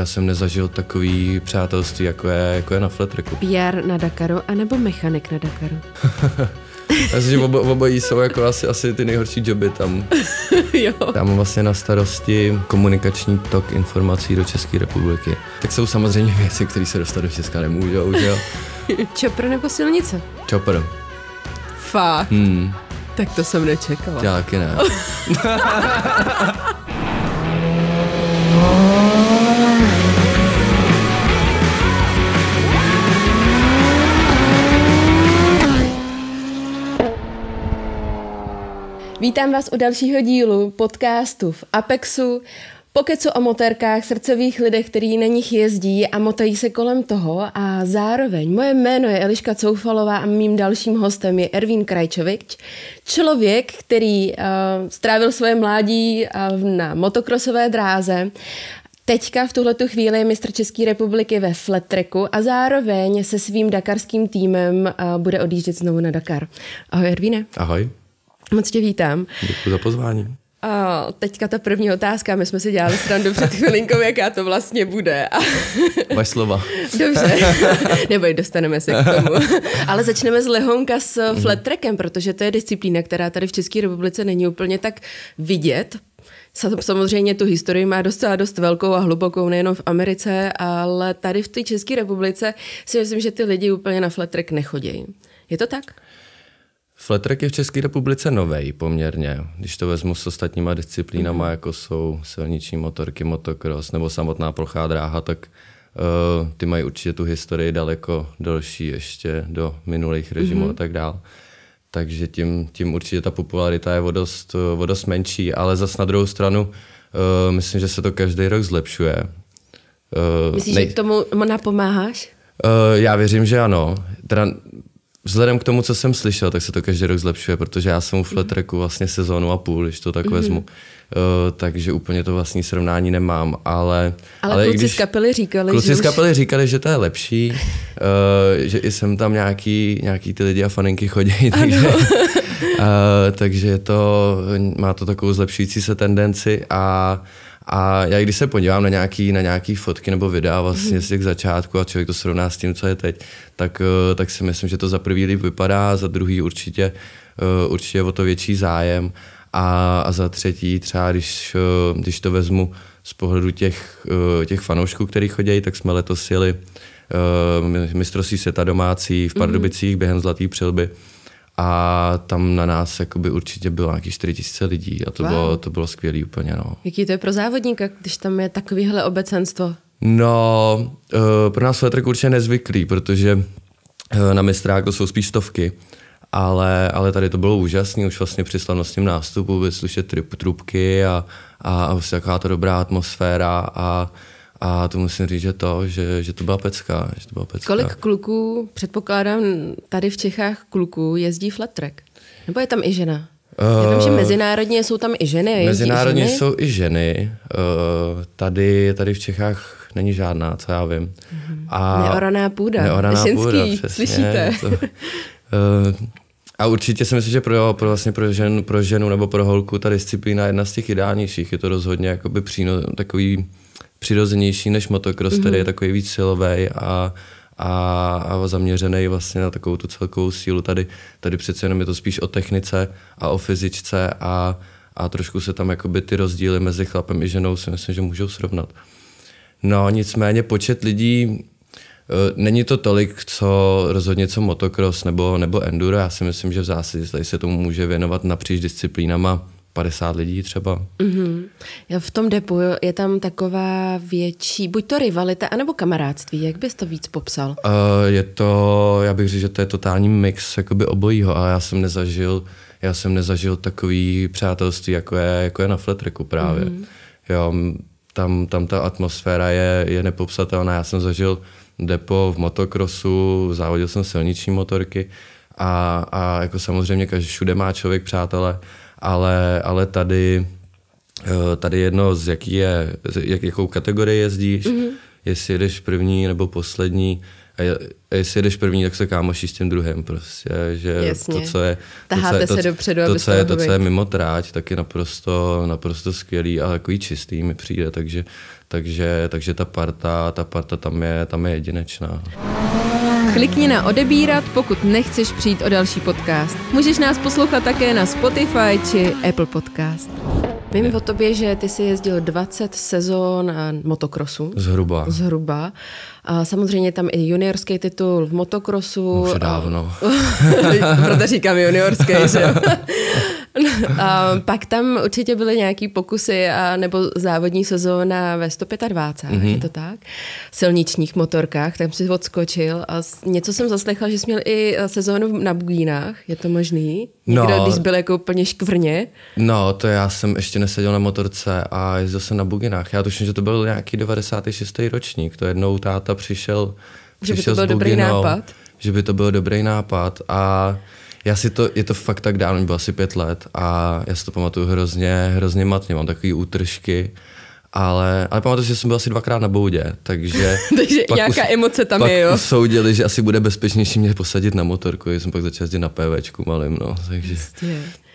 Já jsem nezažil takový přátelství, jako je, jako je na Flatreku. PR na Dakaru anebo mechanik na Dakaru? Já si, že oba, obojí jsou jako asi, asi ty nejhorší joby tam. jo. Já mám vlastně na starosti komunikační tok informací do České republiky. Tak jsou samozřejmě věci, které se dostat do Česka nemůžou, že jo? Čopr nebo silnice? Čopr. Fakt? Hmm. Tak to jsem nečekala. Já taky ne. Vítám vás u dalšího dílu podcastu v Apexu. Pokecu o motorkách, srdcových lidech, kteří na nich jezdí a motají se kolem toho a zároveň moje jméno je Eliška Coufalová a mým dalším hostem je Ervín Krajčovič, člověk, který uh, strávil svoje mládí uh, na motokrosové dráze, Teďka v tuhletu chvíli je mistr České republiky ve flat tracku a zároveň se svým dakarským týmem uh, bude odjíždět znovu na Dakar. Ahoj, Ervíne. Ahoj. Moc tě vítám. Děkuji za pozvání. A teďka ta první otázka, my jsme si dělali srandu před chvilinkou, jaká to vlastně bude. Vaš slova. Dobře, neboj, dostaneme se k tomu. Ale začneme s lehonka s mhm. flat trackem, protože to je disciplína, která tady v České republice není úplně tak vidět. Samozřejmě tu historii má docela dost velkou a hlubokou nejenom v Americe, ale tady v té České republice si myslím, že ty lidi úplně na flat track nechodí. Je to tak? Fletrek je v České republice novej poměrně, když to vezmu s ostatníma disciplínama, mm-hmm. jako jsou silniční motorky, motocross nebo samotná plochá dráha, tak uh, ty mají určitě tu historii daleko delší ještě do minulých režimů mm-hmm. a mhm. tak dál. Takže tím, tím určitě ta popularita je vodost vodost eh, menší, ale zas na druhou stranu uh, myslím, že se to každý rok zlepšuje. Uh, Myslíš, nej... že k tomu napomáháš? Uh, já věřím, že ano. Teda Vzhledem k tomu, co jsem slyšel, tak se to každý rok zlepšuje, protože já jsem u Flat mhm. vlastně sezónu a půl, když to tak mm-hmm. vezmu. Uh, takže úplně to vlastní srovnání nemám, ale... Ale, ale kluci když, z kapely říkali, kluci že z kapely už... říkali, že to je lepší, uh, že i jsem tam nějaký, nějaký ty lidi a faninky chodí, takže, uh, takže to, má to takovou zlepšující se tendenci a a já když se podívám na nějaký, na nějaký fotky nebo videa vlastně z těch začátku a člověk to srovná s tím, co je teď, tak, eh, tak si myslím, že to za prvý líp vypadá, za druhý určitě, eh, určitě o to větší zájem a, a za třetí třeba, když, eh, když to vezmu z pohledu těch, těch fanoušků, který chodí, tak jsme letos jeli mistrovství světa domácí v mhm. Pardubicích během Zlaté přilby a tam na nás jakoby určitě bylo nějakých 000 lidí a to, wow. bylo, to bylo skvělé úplně. No. Jaký to je pro závodníka, když tam je takovýhle obecenstvo? No, uh, pro nás Fletrek určitě nezvyklý, protože uh, na mistráku jsou spíš stovky, ale, ale tady to bylo úžasné, už vlastně při slavnostním nástupu slyšet trip, trubky a, a, a vlastně taková ta dobrá atmosféra a a to musím říct, že to, že, že to byla pecka. Že to byla pecka. Kolik kluků, předpokládám, tady v Čechách kluků jezdí flat track? Nebo je tam i žena? Já vím, že eh, mezinárodně jsou tam i ženy. Mezinárodně i ženy? jsou i ženy. Eh, tady, tady v Čechách není žádná, co já vím. Mhm. A neoraná půda. Neoraná Ženský, půda, přesně. Slyšíte? To, eh, a určitě si myslím, že pro, pro, vlastně pro, žen, pro ženu nebo pro holku ta disciplína je jedna z těch ideálnějších. Je to rozhodně jakoby přínos, takový přirozenější než motocross, mm-hmm. který je mhm. takový víc silový a, a, a zaměřený vlastně na takovou tu celkovou sílu. Tady, tady přece jenom je to spíš o technice a o fyzičce a, a trošku se tam jakoby ty rozdíly mezi chlapem i ženou si myslím, že můžou srovnat. No nicméně počet lidí eh, Není to tolik, co rozhodně co motocross nebo, nebo enduro. Já si myslím, že v zásadě se tomu může věnovat napříč disciplínama 50 lidí třeba. Mm-hmm. V tom depu je tam taková větší, buď to rivalita, anebo kamarádství, jak bys to víc popsal? Uh, je to, já bych řekl, že to je totální mix jakoby obojího a já jsem nezažil, já jsem nezažil takový přátelství, jako je, jako je na Fletreku právě. Mm-hmm. Jo, tam, tam ta atmosféra je, je nepopsatelná. Já jsem zažil depo v motokrosu, závodil jsem silniční motorky a, a jako samozřejmě každý všude má člověk přátelé, ale, ale tady, eh, tady jedno, z jaký je, jak, jakou kategorii jezdíš, mm-hmm. jestli jedeš první nebo poslední, a, jestli jedeš první, tak se kámoší s tím druhým prostě, že Jasně. to, co je, Taháte to, co je, to, dopředu, to, co je, to, co je mimo tráť, tak je naprosto, naprosto skvělý a takový čistý mi přijde, takže, takže, takže ta parta, ta parta tam je, tam je jedinečná. Klikni na odebírat, pokud nechceš přijít o další podcast. Můžeš nás poslouchat také na Spotify či Apple Podcast. Vím o tobě, že ty jsi jezdil 20 sezon motokrosu. Zhruba. Zhruba. A samozřejmě tam i juniorský titul v motokrosu. Už dávno. Proto říkám juniorský, že a pak tam určitě byly nějaký pokusy a, nebo závodní sezóna ve 125, mm-hmm. je to tak? Silničních motorkách, tam si odskočil a něco jsem zaslechla, že jsi měl i eh, sezónu na bugínách, je to možný? No. Někdo, no, když byl jako úplně škvrně? No, to já jsem ještě neseděl na motorce a jezdil jsem na buginách. Já tuším, že to byl nějaký 96. ročník, to jednou táta přišel, přišel že by to byl dobrý nápad. Že by to byl dobrý nápad a já si to, je to fakt tak dávno, bylo asi pět let a já si to pamatuju hrozně, hrozně matně, mám takové útržky, ale, ale pamatuju, že jsem byl asi dvakrát na boudě, takže... takže pak nějaká us, emoce tam pak je, jo? usoudili, že asi bude bezpečnější mě posadit na motorku, jsem pak začal jezdit na PVčku malým, no, takže...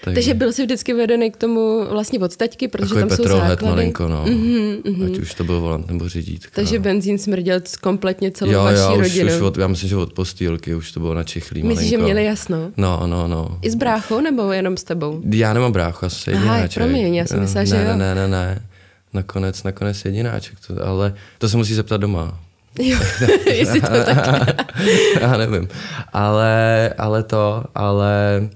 Takže, Takže byl si vždycky vedený k tomu vlastně od taťky, protože tam Petro jsou základy. malinko, no. Mm-hmm, mm-hmm. Ať už to byl volant nebo řídítka. Takže no. benzín smrděl kompletně celou jo, vaší já už, rodinu. Už od, já myslím, že od postýlky už to bylo na čichlí Myslíš, že měli jasno? No, no, no. I s bráchou nebo jenom s tebou? Já nemám bráchu, já jsem jedináček. Aha, promiň, já jsem eh, myslela, že ne, Ne, ne, ne, ne. Nakonec, nakonec jedináček, to, ale to se musí zeptat doma. Jo, jestli to tak. já nevím. Ale, ale to, ale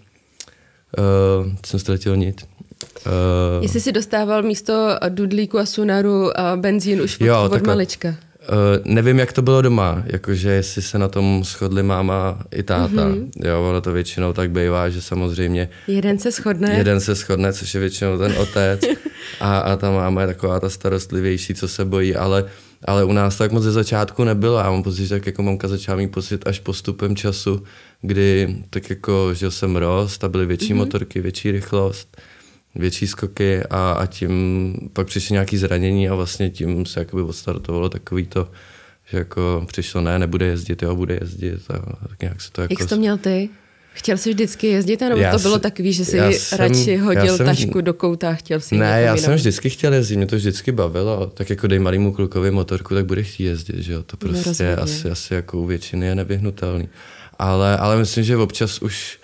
uh, jsem ztratil nit. Uh, Jestli si dostával místo dudlíku a sunaru a benzín už od, jo, od takhle. malička. Uh, nevím, jak to bylo doma, jakože jestli se na tom shodli máma i táta. Mm-hmm. Jo, ono to většinou tak bývá, že samozřejmě... Jeden se shodne. Jeden se shodne, což je většinou ten otec. a, a ta máma je taková ta starostlivější, co se bojí, ale, ale u nás tak moc ze začátku nebylo. Já mám pocit, že tak jako mamka začala mít pocit až postupem času, kdy tak jako žil jsem rost a byly větší mm-hmm. motorky, větší rychlost, větší skoky a, a tím pak přišly nějaké zranění a vlastně tím se jakoby odstartovalo takový to, že jako přišlo ne, nebude jezdit, jo, bude jezdit a tak nějak se to jako... Jak jsi to měl ty? Chtěl jsi vždycky jezdit, nebo já to bylo takový, že jsi jsem, radši hodil jsem, tašku do kouta a chtěl si Ne, jako já jsem vždycky chtěl jezdit, mě to vždycky bavilo. Tak jako dej malému klukovi motorku, tak bude chtít jezdit, že jo? To no, prostě no, asi, asi jako u většiny je nevyhnutelný ale, ale myslím, že občas už,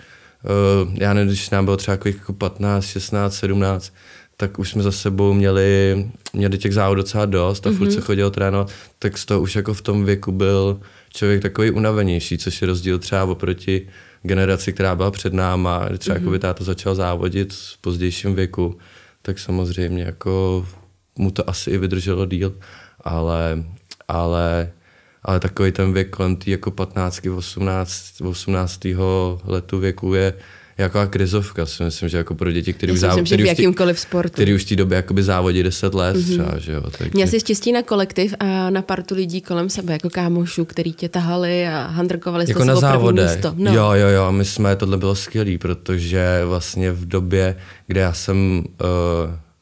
uh, já nevím, když nám bylo třeba jako 15, 16, 17, tak už jsme za sebou měli, měli těch závodů docela dost a mm-hmm. furt mhm. se chodil trénovat, tak z toho už jako v tom věku byl člověk takový unavenější, což je rozdíl třeba oproti generaci, která byla před náma, kdy třeba mm-hmm. jako by táta začal závodit v pozdějším věku, tak samozřejmě jako mu to asi i vydrželo díl, ale, ale ale takový ten věk kolem tý jako 15, 18, 18. letu věku je jaká krizovka, si myslím, že jako pro děti, který, myslím, záv... který, v jakýmkoliv tý, sportu. který už v té době jakoby závodí 10 let mm-hmm. třeba, že jo. tak Měl jsi štěstí na kolektiv a na partu lidí kolem sebe, jako kámošů, který tě tahali a handrkovali jako na závode. místo. No. Jo, jo, jo, my jsme, tohle bylo skvělý, protože vlastně v době, kde já jsem uh,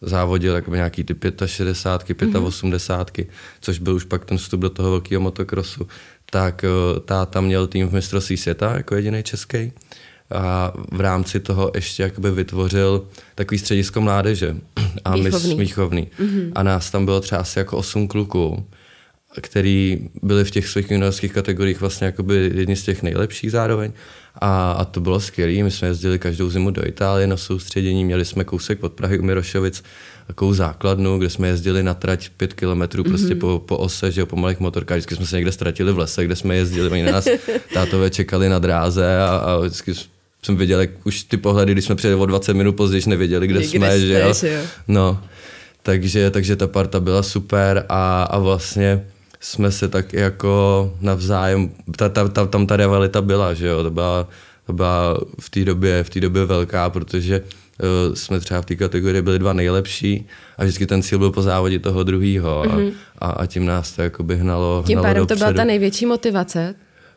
závodil jako nějaký ty 65, 85, mm-hmm. což byl už pak ten vstup do toho velkého motokrosu, tak eh, táta měl tým v mistrovství světa jako jediný český a v rámci toho ještě jakoby vytvořil takový středisko mládeže a výchovný. my výchovný. Mm-hmm. A nás tam bylo třeba asi jako osm kluků který byli v těch svých juniorských kategoriích vlastně jakoby jedni z těch nejlepších zároveň. A, a to bylo skvělé. My jsme jezdili každou zimu do Itálie na soustředění, měli jsme kousek od Prahy u Mirošovic takovou základnu, kde jsme jezdili na trať pět kilometrů prostě mm-hmm. po, po ose, že jo, po malých motorkách. Vždycky jsme se někde ztratili v lese, kde jsme jezdili. Oni nás tátové čekali na dráze a, a vždycky jsem viděl, jak už ty pohledy, když jsme přijeli o 20 minut později, nevěděli, kde, kde jsme, jste, že jo. Že jo. No, takže, takže ta parta byla super a, a vlastně jsme se tak jako navzájem, ta, ta, ta, tam ta rivalita byla, že jo, to byla, to byla v té době, v té době velká, protože uh, jsme třeba v té kategorii byli dva nejlepší a vždycky ten cíl byl po závodě toho druhého a, mm-hmm. a, a tím nás to by hnalo Tím hnalo pádem dopředu. to byla ta největší motivace,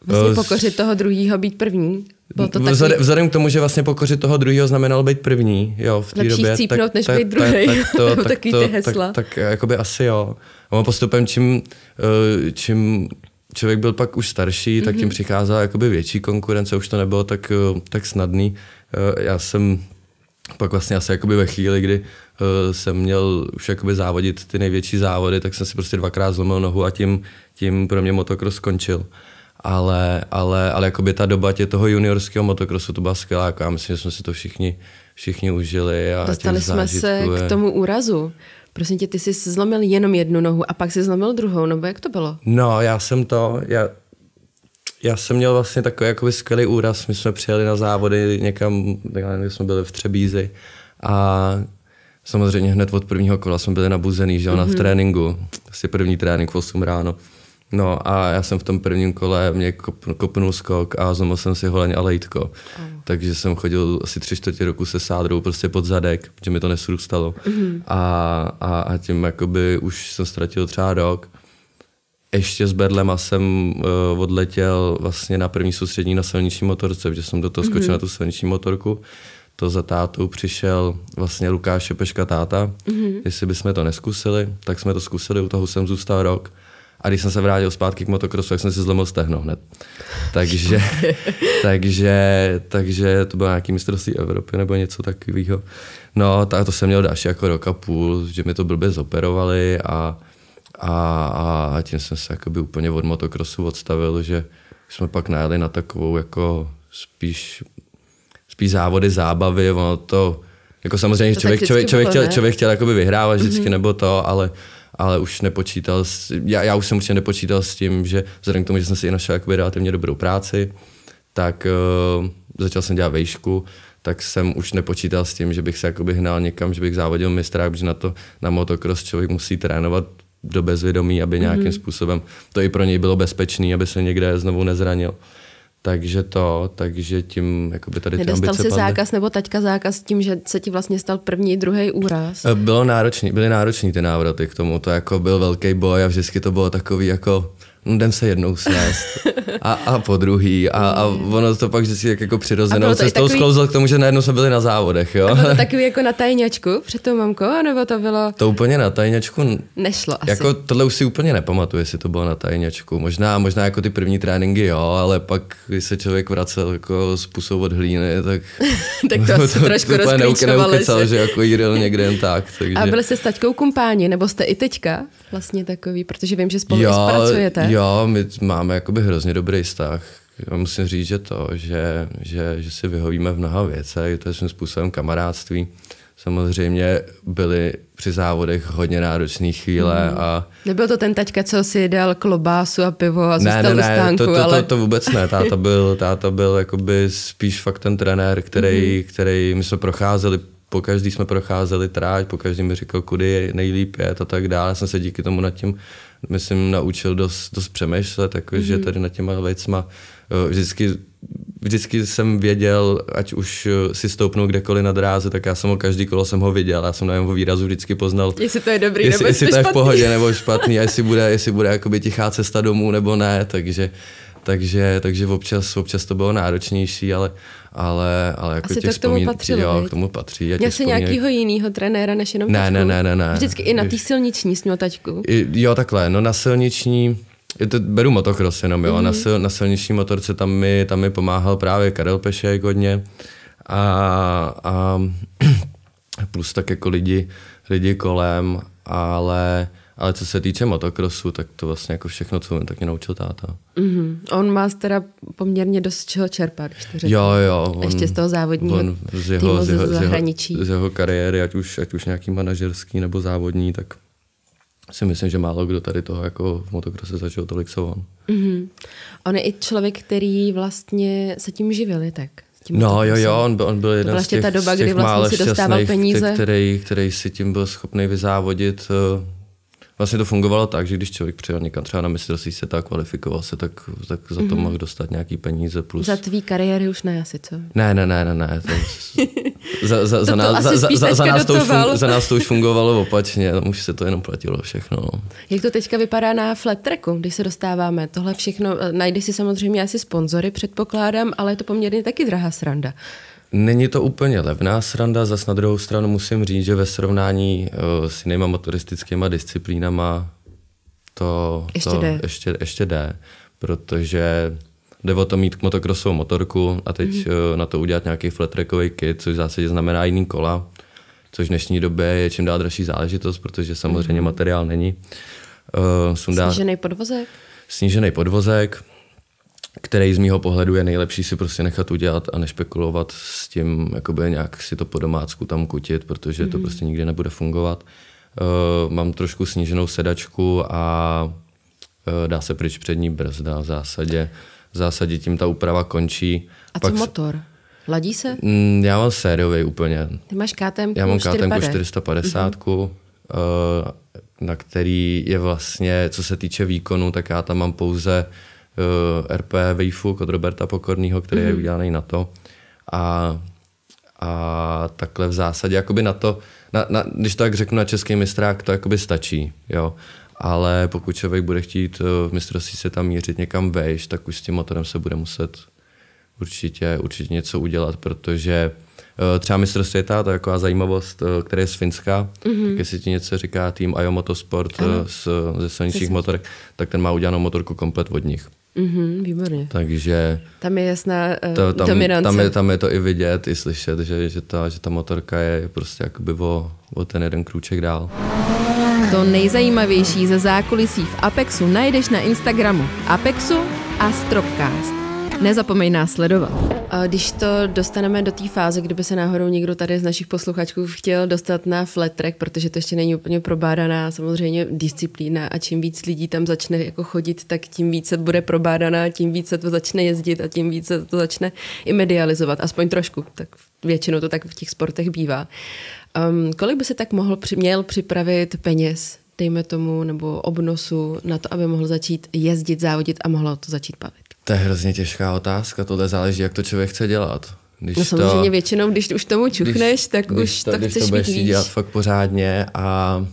vlastně eh, pokořit toho druhého, být první. to taky... Vzhledem, vzhledem k tomu, že vlastně pokořit toho druhého znamenalo být první, jo, v té době. Lepší chcípnout, než být druhý, tak, tak to, tak, tak, tak, Tak, eh, tak jakoby asi jo ono postupem, čím, eh, čím člověk byl pak už starší, tak mhm. tím přicházela jakoby větší konkurence, už to nebylo tak, eh, tak snadný. Eh, já jsem pak vlastně asi jakoby ve chvíli, kdy jsem měl už jakoby závodit ty největší závody, tak jsem si prostě dvakrát zlomil nohu a tím, tím pro mě motokros skončil. Ale, ale, ale jakoby ta doba tě toho juniorského motokrosu, to byla skvělá, jako já myslím, že jsme si to všichni, všichni užili. A Dostali jsme se je... k tomu úrazu prosím tě, ty jsi zlomil jenom jednu nohu a pak jsi zlomil druhou, nebo jak to bylo? No, já jsem to, já, já jsem měl vlastně takový jakoby skvělý úraz. My jsme přijeli na závody někam, nevím, jsme byli v Třebízi a samozřejmě hned od prvního kola jsme byli nabuzený, že mm-hmm. na mhm. tréninku, asi první trénink v 8 ráno. No a já jsem v tom prvním kole, mě kopnul skok a zlomil jsem si holeň a lejtko. Oh. Takže jsem chodil asi tři čtvrtě roku se sádrou prostě pod zadek, protože mi to nesrůstalo. Mm-hmm. A, a, a tím jakoby už jsem ztratil třeba rok. Ještě s Berlema jsem uh, odletěl vlastně na první soustřední na silniční motorce, protože jsem do toho skočil mm-hmm. na tu silniční motorku. To za tátou přišel vlastně Lukáš Šepeška táta. Mm-hmm. Jestli bychom to neskusili, tak jsme to zkusili, u toho jsem zůstal rok. A když jsem se vrátil zpátky k motokrosu, tak jsem si zlomil stehno hned. Takže, takže, takže to bylo nějaký mistrovství Evropy nebo něco takového. No, tak to jsem měl další jako rok a půl, že mi to blbě zoperovali a, a, a tím jsem se jakoby úplně od motokrosu odstavil, že jsme pak najeli na takovou jako spíš, spíš závody zábavy, ono to jako samozřejmě to člověk, člověk, člověk, bylo, chtěl, člověk chtěl jakoby vyhrávat vždycky mm-hmm. nebo to, ale ale už nepočítal, s, já, já už jsem určitě nepočítal s tím, že vzhledem k tomu, že jsem si i našel jakoby relativně dobrou práci, tak uh, začal jsem dělat vejšku, tak jsem už nepočítal s tím, že bych se jakoby hnal někam, že bych závodil mistra, protože na to na motocross člověk musí trénovat do bezvědomí, aby nějakým mm-hmm. způsobem to i pro něj bylo bezpečný, aby se někde znovu nezranil. Takže to, takže tím jakoby tady Nedostal ty ambice si padly. zákaz nebo taťka zákaz tím, že se ti vlastně stal první, druhý úraz? Eh, bylo náročný, byly náročný ty návraty k tomu, to jako byl velký boj a vždycky to bylo takový jako no jdem se jednou snést a, a po druhý a, a mm. ono to pak vždycky tak jako přirozenou cestou takový... sklouzlo k tomu, že najednou jsme byli na závodech, jo. A bylo to takový jako na tajňačku před tou mamkou, nebo to bylo... To úplně na tajňačku... Nešlo asi. Jako tohle už si úplně nepamatuju, jestli to bylo na tajňačku. Možná, možná jako ty první tréninky, jo, ale pak, když se člověk vracel jako z pusou od hlíny, tak... tak to, to asi to, trošku to že... že jako jíril někde jen tak. Takže... A byli jste s taťkou kumpáni, nebo jste i teďka vlastně takový, protože vím, že spolu jo, pracujete. Jo, my máme jakoby hrozně dobrý vztah. Já musím říct, že to, že, že, že si vyhovíme v mnoha věcech, je svým způsobem kamarádství. Samozřejmě byly při závodech hodně náročné chvíle. Mm. A... Nebyl to ten taťka, co si dal klobásu a pivo a zůstal ne, ne, ne, stánku, to, to, ale... to, to, vůbec ne. Táta byl, táta byl jakoby spíš fakt ten trenér, který, mm. který my jsme procházeli po každý jsme procházeli tráť, po každý mi říkal, kudy je nejlíp jet a tak dále. Já jsem se díky tomu nad tím, myslím, naučil dost, dost přemýšlet, takže mm-hmm. že tady nad těma věcma eh, vždycky vždycky jsem věděl, ať už eh, si stoupnu kdekoliv na dráze, tak já jsem ho každý kolo jsem ho viděl, já jsem na jeho výrazu vždycky poznal, jestli to je dobrý, jestli, nebo jestli to je v pohodě nebo špatný, a jestli bude, jestli bude jakoby tichá cesta domů nebo ne, takže, takže, takže občas, občas to bylo náročnější, ale ale, ale jako Asi těch to k tomu vzpomín... patřilo, jo, k tomu patří. Měl jsi vzpomínek... jiného trenéra než jenom ne, ne, ne, ne, ne. Vždycky i na té silniční směl taťku. I, jo, takhle, no na silniční, je to, beru motokros jenom, jo, mm-hmm. na, mhm. sil, na silniční motorce tam mi, tam mi pomáhal právě Karel Pešek hodně a, a plus tak jako lidi, lidi kolem, ale ale co se týče motokrosu, tak to vlastně jako všechno, co tak mě naučil táta. Mm-hmm. On má teda poměrně dost čeho čerpat, když Jo, jo. On, Ještě z toho závodního on z jeho, týmu z jeho, z zahraničí. Z jeho, z jeho kariéry, ať už, ať už nějaký manažerský nebo závodní, tak si myslím, že málo kdo tady toho jako v motokrose začal tolik co on. Mm-hmm. On je i člověk, který vlastně se tím živil, tak? no jo, jo, on byl, on byl jeden to byla z těch, ta doba, z těch kdy vlastně si dostával peníze. Který, který si tím byl schopný vyzávodit uh, vlastně to fungovalo tak, že když člověk přijel někam třeba na mistrovství se tak kvalifikoval se, tak, tak za to mm-hmm. mohl dostat nějaký peníze. Plus... Za tvý kariéry už ne asi, co? Ne, ne, ne, ne, ne. To... za, za, za, nás, za, to už za nás to už fungovalo opačně, tam no, už se to jenom platilo všechno. No. Jak to teďka vypadá na flat tracku, když se dostáváme? Tohle všechno, eh, najde si samozřejmě asi sponzory, předpokládám, ale je to poměrně taky drahá sranda. Není to úplně levná sranda, zas na druhou stranu musím říct, že ve srovnání eh, s jinýma motoristickýma disciplínama to ještě, to jde. ještě, ještě jde, protože jde o to mít k motokrosovou motorku a teď mm-hmm. na to udělat nějaký flatrackový kit, což v zásadě znamená jiný kola, což v dnešní době je čím dál dražší záležitost, protože samozřejmě mm-hmm. materiál není. Uh, sundá... Snížený podvozek? Snížený podvozek, který z mýho pohledu je nejlepší si prostě nechat udělat a nešpekulovat s tím, jakoby nějak si to po domácku tam kutit, protože mm-hmm. to mhm. prostě nikdy nebude fungovat. Uh, mám trošku sníženou sedačku a uh, dá se pryč přední brzda v zásadě. V zásadě tím ta úprava končí. A Pak co motor? Ladí se? Mm, já mám sériový úplně. Ty máš KTM Já mám KTM 450, mm-hmm. uh, na který je vlastně, co se týče výkonu, tak já tam mám pouze uh, Eh, RP Wayfook od Roberta Pokorného, který mm-hmm. je udělaný mhm. na to. A, a takhle v zásadě, jakoby na to, na, na, když to tak řeknu na český mistrák, to jakoby stačí, jo. Ale pokud člověk bude chtít eh, v mistrovství se tam mířit někam vejš, tak už s tím motorem se bude muset určitě, určitě něco udělat, protože eh, třeba mistr světa, to je taková zajímavost, která je z Finska, mm-hmm. tak jestli ti něco říká tým Ajo Motorsport z, ze silničních motorek, tak ten má udělanou motorku komplet od nich. Mm-hmm, výborně. Takže... Tam je jasná uh, to, tam, dominance. Tam je, tam je to i vidět, i slyšet, že, že, ta, že ta motorka je prostě jakoby o, o ten jeden krůček dál. To nejzajímavější ze zákulisí v Apexu najdeš na Instagramu Apexu a Stropcast. Nezapomeň nás sledovat. Když to dostaneme do té fáze, kdyby se náhodou někdo tady z našich posluchačků chtěl dostat na flat track, protože to ještě není úplně probádaná samozřejmě disciplína a čím víc lidí tam začne jako chodit, tak tím více bude probádaná, tím více to začne jezdit a tím více to začne i medializovat, aspoň trošku, tak většinou to tak v těch sportech bývá. Um, kolik by se tak mohl, měl připravit peněz dejme tomu, nebo obnosu na to, aby mohl začít jezdit, závodit a mohlo to začít bavit? To je hrozně těžká otázka, tohle záleží, jak to člověk chce dělat. Když no samozřejmě to, většinou, když už tomu čuchneš, když, tak když už to, to když chceš to být dělat fakt pořádně a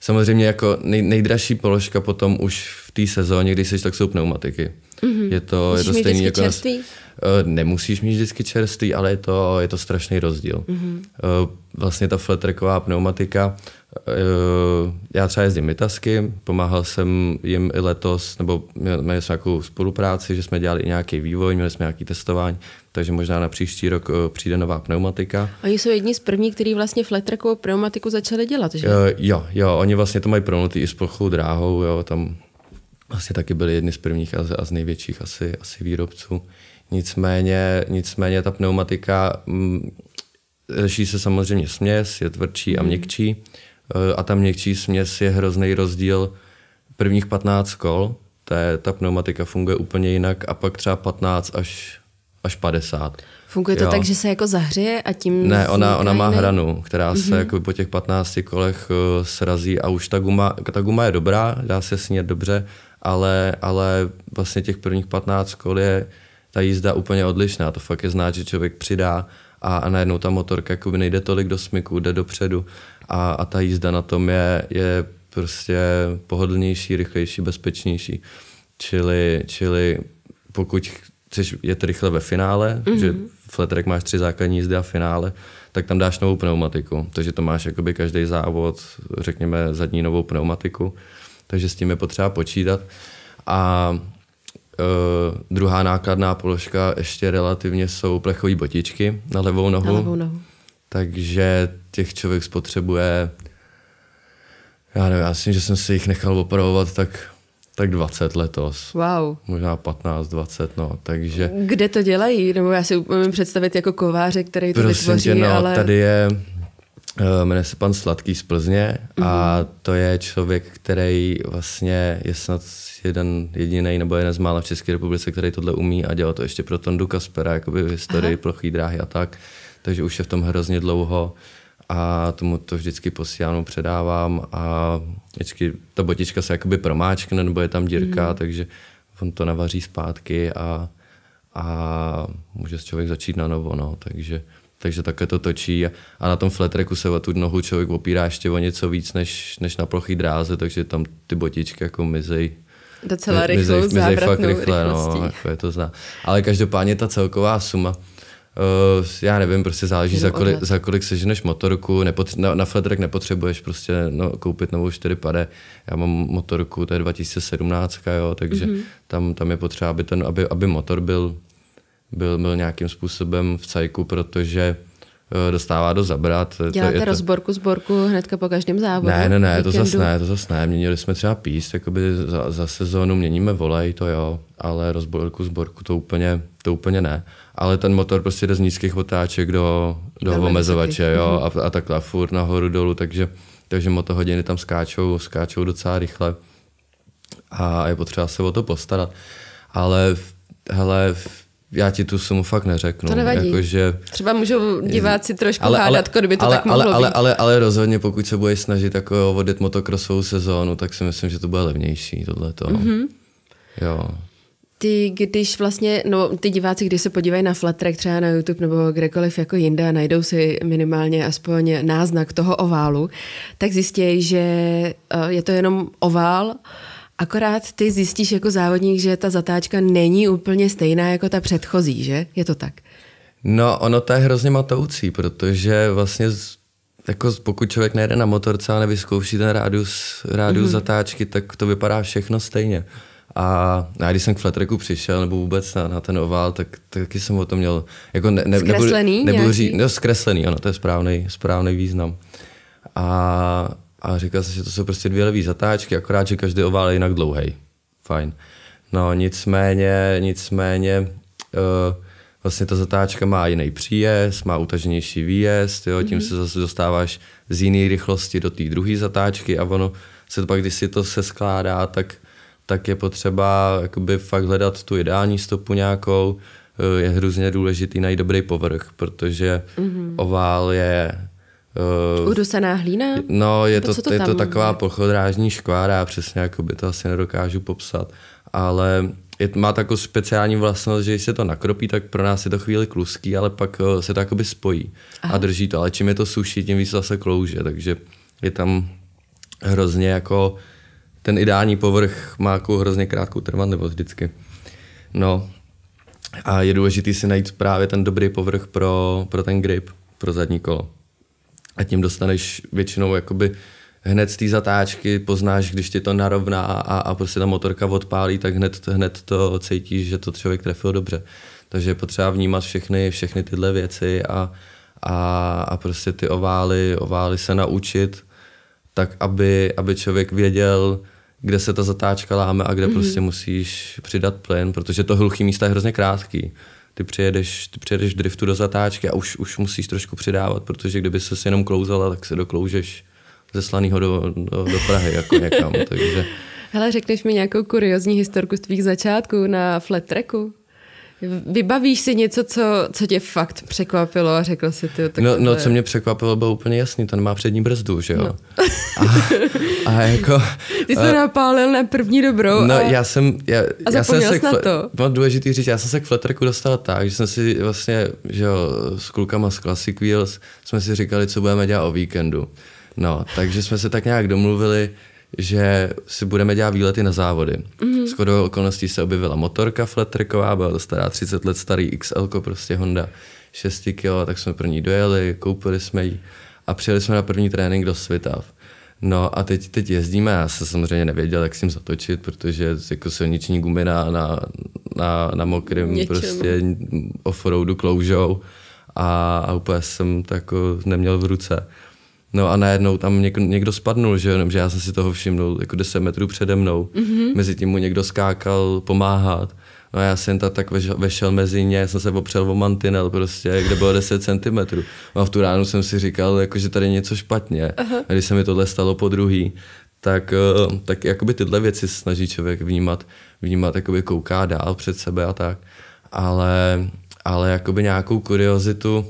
samozřejmě jako nej, nejdražší položka potom už v té sezóně, když jsi tak jsou pneumatiky. Mm-hmm. Je to, Musíš je to stejný jako... Čerstvý? Nas, eh, nemusíš mít vždycky čerstvý, ale je to, je to strašný rozdíl. Mm-hmm. Eh, vlastně ta fletrková pneumatika, eh, já třeba jezdím Mitasky, pomáhal jsem jim i letos, nebo měli jsme nějakou spolupráci, že jsme dělali i nějaký vývoj, měli jsme nějaký testování, takže možná na příští rok přijde nová pneumatika. Oni jsou jedni z prvních, kteří vlastně fletrkovou pneumatiku začali dělat, že? Jo, jo, oni vlastně to mají pronutý i s plochou dráhou, jo, tam vlastně taky byli jedni z prvních a z největších asi, asi výrobců. Nicméně, nicméně ta pneumatika mm, řeší se samozřejmě směs, je tvrdší a hmm. měkčí. E, a ta měkčí směs je hrozný rozdíl prvních 15 kol, ta, ta pneumatika funguje úplně jinak a pak třeba 15 až, až 50. Funguje to jo. tak, že se jako zahřeje a tím... Ne, ona, ona má hranu, která se mm-hmm. jako po těch 15 kolech e, srazí a už ta guma, ta guma je dobrá, dá se snět dobře, ale, ale vlastně těch prvních 15 kol je ta jízda úplně odlišná. To fakt je znát, že člověk přidá a, a najednou ta motorka jako nejde tolik do smyku, jde dopředu a, a ta jízda na tom je, je prostě pohodlnější, rychlejší, bezpečnější. Čili, čili pokud chceš jet rychle ve finále, mm-hmm. že mhm. letrek máš tři základní jízdy a finále, tak tam dáš novou pneumatiku. Takže to máš jakoby každý závod, řekněme, zadní novou pneumatiku takže s tím je potřeba počítat. A Uh, druhá nákladná položka ještě relativně jsou plechové botičky na levou nohu. Na levou nohu. Takže těch člověk spotřebuje, já nevím, já myslím, že jsem si jich nechal opravovat tak, tak 20 letos. Wow. Možná 15, 20, no, takže... Kde to dělají? Nebo já si umím představit jako kováře, který to prosím vytvoří, tě, no, ale... tady je Eh, jmenuje se pan Sladký z Plzně a mhm. to je člověk, který vlastně je snad jeden jediný nebo jeden z mála v České republice, který tohle umí a dělal to ještě pro Tondu Kaspera, jakoby v historii Aha. plochý dráhy a tak. Takže už je v tom hrozně dlouho a tomu to vždycky posílám, předávám a vždycky ta botička se jakoby promáčkne nebo je tam dírka, mm. takže on to navaří zpátky a, a může člověk začít na novo, no, takže takže takhle to točí a, a na tom fletreku se o tu nohu člověk opírá ještě o něco víc než, než na plochý dráze, takže tam ty botičky jako mizej. Docela rychlou mizej, mizej fakt rychle, no, jako je to zná. Ale každopádně ta celková suma, Uh, já nevím, prostě záleží, za kolik, za kolik seženeš motorku. nepotř- na, na flat nepotřebuješ prostě no, koupit novou 4 pade. Já mám motorku, to je 2017, jo, takže mm-hmm. tam, tam je potřeba, aby, ten, aby, aby motor byl byl, byl nějakým způsobem v cajku, protože eh, dostává do zabrat. Děláte to, je rozborku to... zborku hnedka po každém závodu? Ne, ne, ne, to zase ne, to zase ne. Měnili jsme třeba píst, jakoby za, za sezónu měníme volej, to jo, ale rozborku zborku to úplně, to úplně ne. Ale ten motor prostě jde z nízkých otáček do, do, omezovače, jo, mhm. a, a takhle fur nahoru dolů, takže, takže motohodiny tam skáčou, skáčou docela rychle a je potřeba se o to postarat. Ale hele, já ti tu sumu fakt neřeknu. To nevadí. Jako, že... Třeba můžou diváci trošku ale, hádat, ale, kdyby to ale, tak mohlo ale, být. Ale, ale, ale rozhodně, pokud se budeš snažit jako vodit motokrosovou sezónu, tak si myslím, že to bude levnější tohleto. Mm-hmm. Jo. Ty, když vlastně, no ty diváci, když se podívají na Flatrek třeba na YouTube nebo kdekoliv jako jinde a najdou si minimálně aspoň náznak toho oválu, tak zjistějí, že eh, je to jenom ovál, Akorát ty zjistíš jako závodník, že ta zatáčka není úplně stejná jako ta předchozí, že? Je to tak? No, ono to je hrozně matoucí, protože vlastně z, jako pokud člověk nejde na motorce a nevyzkouší ten rádius, rádius mm-hmm. zatáčky, tak to vypadá všechno stejně. A já když jsem k flatreku přišel, nebo vůbec na, na ten ovál, tak taky jsem o tom měl... Jako ne, ne, zkreslený nebudu, nebudu říct, no, zkreslený, ano, to je správný, správný význam. A a říkal jsem, že to jsou prostě dvě levý zatáčky, akorát, že každý ovál je jinak dlouhý. Fajn. No nicméně, nicméně uh, vlastně ta zatáčka má jiný příjezd, má utaženější výjezd, jo, tím mm-hmm. se zase dostáváš z jiné rychlosti do té druhé zatáčky a ono se to pak, když si to se skládá, tak, tak je potřeba jakoby fakt hledat tu ideální stopu nějakou, eh, je hrozně důležitý najít dobrý povrch, protože mm-hmm. ovál je Uh, Udusená hlína? No, je to, to, je to taková pochodrážní škvára, přesně jako by to asi nedokážu popsat, ale je, má takovou speciální vlastnost, že když se to nakropí, tak pro nás je to chvíli kluský, ale pak eh, se to jakoby spojí Aha. a drží to. Ale čím je to suší, tím víc zase klouže, takže je tam hrozně jako ten ideální povrch má jako hrozně krátkou trvanlivost vždycky. No a je důležité si najít právě ten dobrý povrch pro, pro ten grip, pro zadní kolo a tím dostaneš většinou jakoby hned z té zatáčky poznáš, když ti to narovná a, a prostě ta motorka odpálí, tak hned, hned to cítíš, že to člověk trefil dobře. Takže je potřeba vnímat všechny, všechny tyhle věci a, a, a prostě ty ovály, ovály se naučit, tak aby, aby člověk věděl, kde se ta zatáčka láme a kde mm-hmm. prostě musíš přidat plyn, protože to hluchý místa je hrozně krátký ty přijedeš, ty přijedeš driftu do zatáčky a už, už musíš trošku přidávat, protože kdyby se jenom klouzala, tak se dokloužeš ze Slaného do, do, do Prahy jako někam. takže... Hele, řekneš mi nějakou kuriozní historku z tvých začátků na flat tracku? Vybavíš si něco, co, co tě fakt překvapilo a řekl si ty. No, no, co mě překvapilo, bylo úplně jasný, ten má přední brzdu, že jo? No. A, a jako... Ty jsi a, napálil na první dobrou. No a, já jsem... Já, a já jsem se na kle, to. No, důležitý říct, já jsem se k fletrku dostal tak, že jsem si vlastně, že jo, s klukama z Classic Wheels jsme si říkali, co budeme dělat o víkendu. No, takže jsme se tak nějak domluvili, že si budeme dělat výlety na závody. Mm-hmm. Shodou okolností se objevila motorka fletrková, byla to stará 30 let starý XL, prostě Honda 6 kg, tak jsme pro ní dojeli, koupili jsme ji a přijeli jsme na první trénink do Svitav. No a teď, teď jezdíme, já jsem samozřejmě nevěděl, jak s tím zatočit, protože jako silniční gumy na, na, na, na mokrém prostě offroadu kloužou a, a úplně jsem to jako neměl v ruce. No a najednou tam něk, někdo spadnul, že jenom, že já jsem si toho všiml jako 10 metrů přede mnou. Mm-hmm. Mezi tím mu někdo skákal pomáhat. No a já jsem ta, tak vešel, vešel mezi ně, jsem se opřel o mantinel prostě, kde bylo 10 cm. No a v tu ránu jsem si říkal, jako, že tady je něco špatně. Uh-huh. A když se mi tohle stalo po druhý, tak, eh, tak jakoby tyhle věci snaží člověk vnímat, vnímat, jakoby kouká dál před sebe a tak. Ale, ale jakoby nějakou kuriozitu,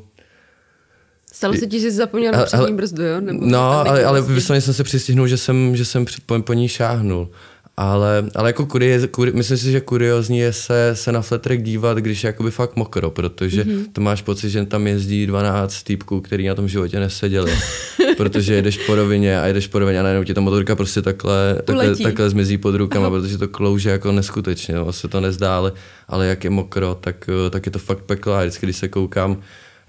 Stalo se ti, že jsi zapomněl na přední brzdu, jo? Nebo no, ale, ale prostě- vysloveně jsem se přistihnul, že jsem, že jsem po, po ní šáhnul. Ale, ale jako kurie, kurie, myslím si, že kuriozní je se, se na fletrek dívat, když je jakoby fakt mokro, protože mm-hmm. to máš pocit, že tam jezdí 12 týpků, který na tom životě neseděli. protože jedeš po rovině a jedeš po rovině a najednou ti ta motorka prostě takhle, takhle, takhle zmizí pod rukama, Aha. protože to klouže jako neskutečně, no, se to nezdá, ale, ale jak je mokro, tak, eh, tak je to fakt peklo a vždycky, když se koukám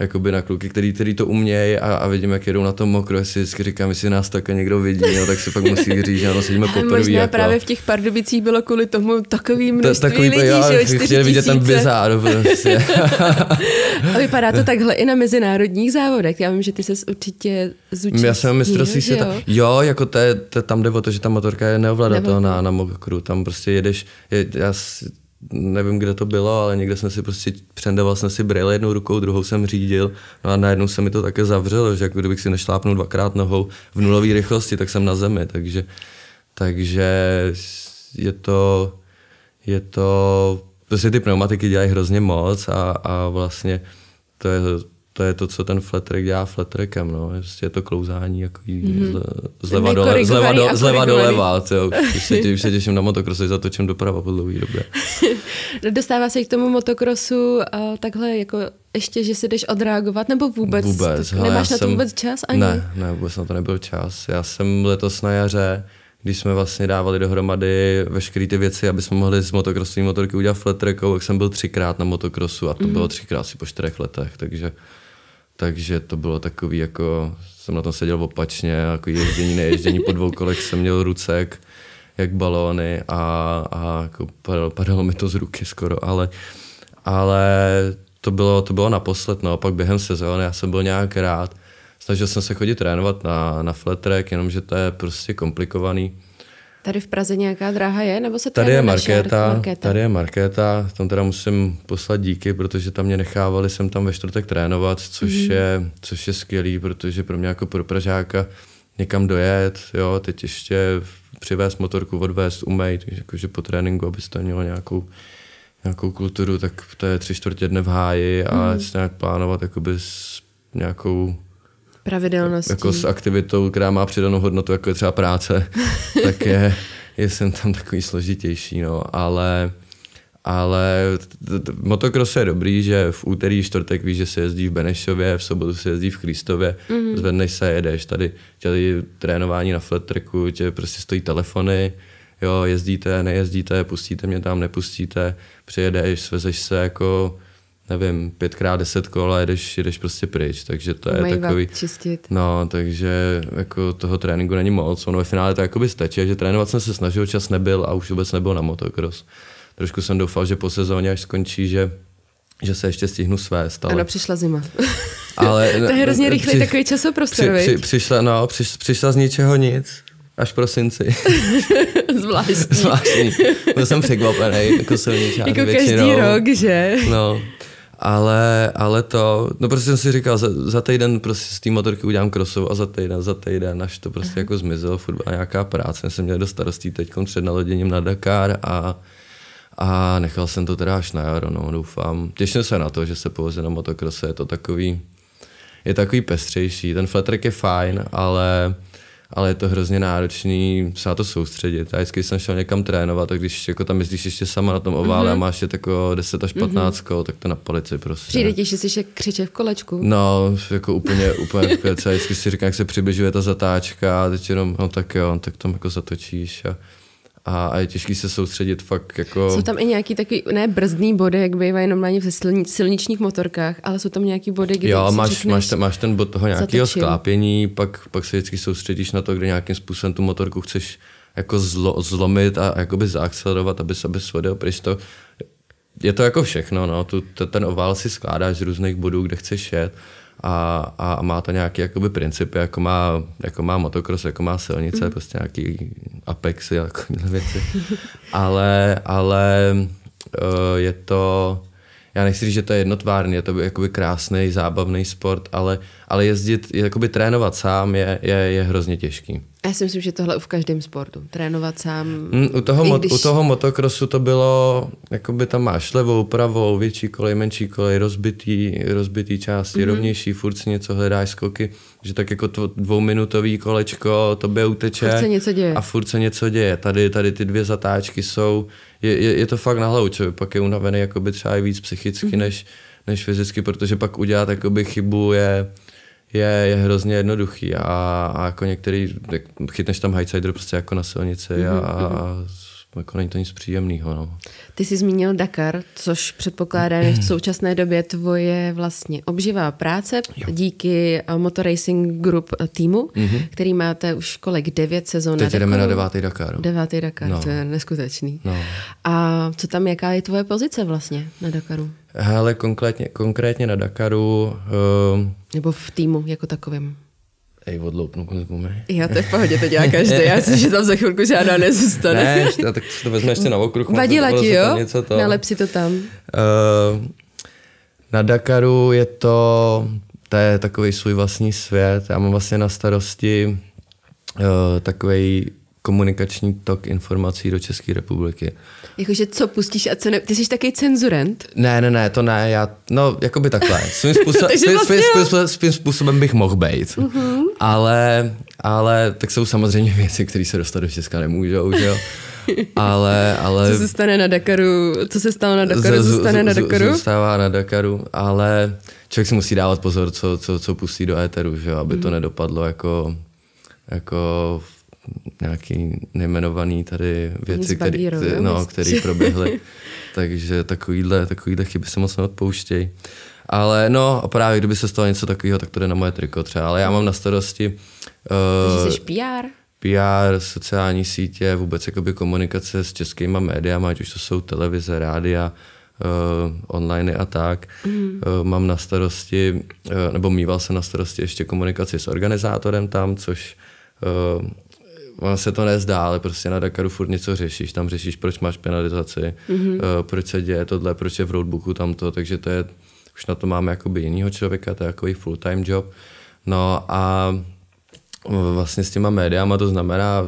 jakoby na kluky, který, který to umějí a, a vidím, jak jedou na tom mokro, jestli vždycky říkám, jestli nás tak někdo vidí, no, tak se pak musí říct, že ano, sedíme poprvé. Možná jako. právě v těch Pardubicích bylo kvůli tomu takový množství takový, lidí, já, že jo, chtěli vidět tam bizár. Prostě. a vypadá to takhle i na mezinárodních závodech. Já vím, že ty se určitě zúčastnil. Já jsem mistrovství se. Jo? jo, jako to je, to, tam jde o to, že ta motorka je neovladatelná na na mokru. Tam prostě jedeš, je, já nevím, kde to bylo, ale někde jsem si prostě přendaval jsem si brýle jednou rukou, druhou jsem řídil, no a najednou se mi to také zavřelo, že jako kdybych si nešlápnul dvakrát nohou v nulové rychlosti, tak jsem na zemi, takže, takže je to, je to, prostě ty pneumatiky dělají hrozně moc a, a vlastně to je to je to, co ten flatrek dělá flatrekem, no. Prostě je to klouzání jako mm-hmm. zleva, dole, zleva, do, zleva doleva, jo. Už se, tě, už se těším na motokros, zatočím doprava po dlouhý době. Dostává se k tomu motokrosu uh, takhle jako ještě, že si jdeš odreagovat, nebo vůbec? Vůbec. To, nemáš na to jsem, vůbec čas ani? Ne, ne, vůbec na to nebyl čas. Já jsem letos na jaře když jsme vlastně dávali dohromady veškeré ty věci, aby jsme mohli z motokrosové motorky udělat flat trackou, jsem byl třikrát na motokrosu a to mm. bylo třikrát asi po čtyřech letech, takže takže to bylo takový jako, jsem na tom seděl opačně, jako ježdění, neježdění po dvou kolech jsem měl rucek, jak balóny a, a jako padalo, padalo mi to z ruky skoro, ale, ale to bylo, to bylo naposled, no, pak během sezóny já jsem byl nějak rád, snažil jsem se chodit trénovat na, na flat track, jenomže to je prostě komplikovaný Tady v Praze nějaká dráha je? Nebo se tady Tady je markéta, markéta, tady je Markéta, tam teda musím poslat díky, protože tam mě nechávali jsem tam ve čtvrtek trénovat, což, mm-hmm. je, což je skvělý, protože pro mě jako pro Pražáka někam dojet, jo, teď ještě přivést motorku, odvést, umejt, jakože po tréninku, abyste mělo nějakou, nějakou kulturu, tak to je tři čtvrtě dne v háji a mm. nějak plánovat jakoby s nějakou pravidelností. Jako s aktivitou, která má přidanou hodnotu, jako je třeba práce, tak je, je jsem tam takový složitější, no, ale ale motokros je dobrý, že v úterý, čtvrtek víš, že se jezdí v Benešově, v sobotu se jezdí v Chlístově, mm-hmm. zvedneš se, jedeš. Tady tady trénování na flat tracku, tě prostě stojí telefony, jo, jezdíte, nejezdíte, pustíte mě tam, nepustíte, přijedeš, svezeš se, jako nevím, pětkrát deset kol a jedeš, jedeš prostě pryč, takže to Umej je takový... čistit. No, takže jako toho tréninku není moc, ono ve finále to jakoby stačí, že trénovat jsem se snažil, čas nebyl a už vůbec nebyl na motocross. Trošku jsem doufal, že po sezóně, až skončí, že že se ještě stihnu svést. Ale... Ano, přišla zima. ale, to je hrozně rychlý při, takový časoprostor, při, při, přišla, no, přiš, přišla z ničeho nic až prosinci. Zvláštní. Zvláštní. Byl jsem překvapený, jako se Jako většinou. každý rok, že? No ale, ale to, no prostě jsem si říkal, za, za týden prostě z té motorky udělám krosu a za týden, za týden, až to prostě Aha. jako zmizelo, furt byla nějaká práce, jsem měl do starostí teď před naloděním na Dakar a, a nechal jsem to teda až na jaro, no, doufám. Těším se na to, že se povoze na motokrose, je to takový, je takový pestřejší, ten fletrek je fajn, ale ale je to hrozně náročný se na to soustředit. A vždycky jsem šel někam trénovat, tak když jako tam jezdíš ještě sama na tom ovále mm-hmm. a mhm. máš je tako 10 až 15, mm-hmm. tak to na polici prostě. Přijde ti, že jsi jak křiče v kolečku. No, jako úplně, úplně v Já vždycky si říkám, jak se přibližuje ta zatáčka a teď jenom, no tak jo, tak tam jako zatočíš a a, a je těžký se soustředit fakt jako... Jsou tam i nějaký takový, ne brzdný body, jak bývají normálně v silničních motorkách, ale jsou tam nějaký body, kde Jo, máš, řekneš, máš, ten, máš ten bod toho nějakého sklápění, pak, pak se vždycky soustředíš na to, kde nějakým způsobem tu motorku chceš jako zlo, zlomit a jakoby zaakcelerovat, aby se bys vody pryč to. Je to jako všechno, no. Tu, ten ovál si skládáš z různých bodů, kde chceš jet a, a, a má to nějaký jakoby principy, jako má, jako má motocross, jako má silnice, mm. prostě nějaký apexy a takovéhle věci. ale, ale eh, je to, já nechci říct, že to je jednotvárný, je to jakoby krásný, zábavný sport, ale ale jezdit, jakoby trénovat sám je, je, je hrozně těžký. Já si myslím, že tohle v každém sportu. Trénovat sám. Mm, u, toho mo- když... u toho motokrosu to bylo, jakoby tam máš levou, pravou, větší kolej, menší kolej, rozbitý, rozbitý části, mm-hmm. rovnější, furt si něco hledáš, skoky, že tak jako to dvouminutový kolečko tobě uteče. Furt se něco děje. A furt se něco děje. Tady, tady ty dvě zatáčky jsou, je, je, je to fakt na hlavu, člověk pak je unavený jakoby třeba i víc psychicky, mm-hmm. než než fyzicky, protože pak udělat jakoby chybu je je, je hrozně jednoduchý a, a jako některý, chytneš tam high prostě jako na silnici a, mhm, a mhm jako není to nic příjemného. No. Ty jsi zmínil Dakar, což předpokládám je v hmm. současné době tvoje vlastně obživá práce jo. díky eh, Motor Racing Group eh, týmu, mm-hmm. který máte už kolik, devět sezon Teď jdeme na devátý Dakar. Devátý Dakar, no. to je neskutečný. No. A co tam, jaká je tvoje pozice vlastně na Dakaru? Hele, konkrétně, konkrétně na Dakaru... Uh... Nebo v týmu jako takovém? Ej, odloupnu kus gumy. Já to je v pohodě, to dělá každý. Já si, že tam za chvilku žádná nezůstane. ne, ještě, no, tak si to vezme ještě na okruh. Vadila ti, jo? Něco to. Nalep si to tam. Uh, na Dakaru je to, to je takový svůj vlastní svět. Já mám vlastně na starosti uh, eh, takový komunikační tok informací do České republiky. Jakože co pustíš a co ne? Ty jsi taky cenzurent? Ne, ne, ne, to ne, já, no, jako by takhle. Svým, způsobem, svým, vlastně svým, svým, svým způsobem bych mohl být, uh-huh. ale, ale tak jsou samozřejmě věci, které se dostat do Česka nemůžou, že jo. Ale, ale... Co se stane na Dakaru, co se stalo na Dakaru, z, zůstane na Dakaru? Zůstává na Dakaru, ale člověk si musí dávat pozor, co, co, co pustí do éteru, že jo, aby uh-huh. to mhm. nedopadlo jako, jako nějaký nejmenovaný tady věci, které no, který proběhly. Takže takovýhle, takovýhle chyby se moc neodpouštějí. Ale no, právě kdyby se stalo něco takového, tak to jde na moje triko třeba. Ale já mám na starosti... Uh, Takže eh, jsi PR? PR, sociální sítě, vůbec jakoby komunikace s českýma médiama, ať už to jsou televize, rádia, uh, online a tak. Mm. Uh, mám na starosti, uh, nebo mýval jsem na starosti ještě komunikaci s organizátorem tam, což uh, ono se to nezdá, ale prostě na Dakaru furt něco řešíš. Tam řešíš, proč máš penalizaci, mm-hmm. uh, proč se děje tohle, proč je v roadbooku tamto, takže to je, už na to máme jakoby jinýho člověka, to je jako full-time job. No a eh, vlastně s těma médiama to znamená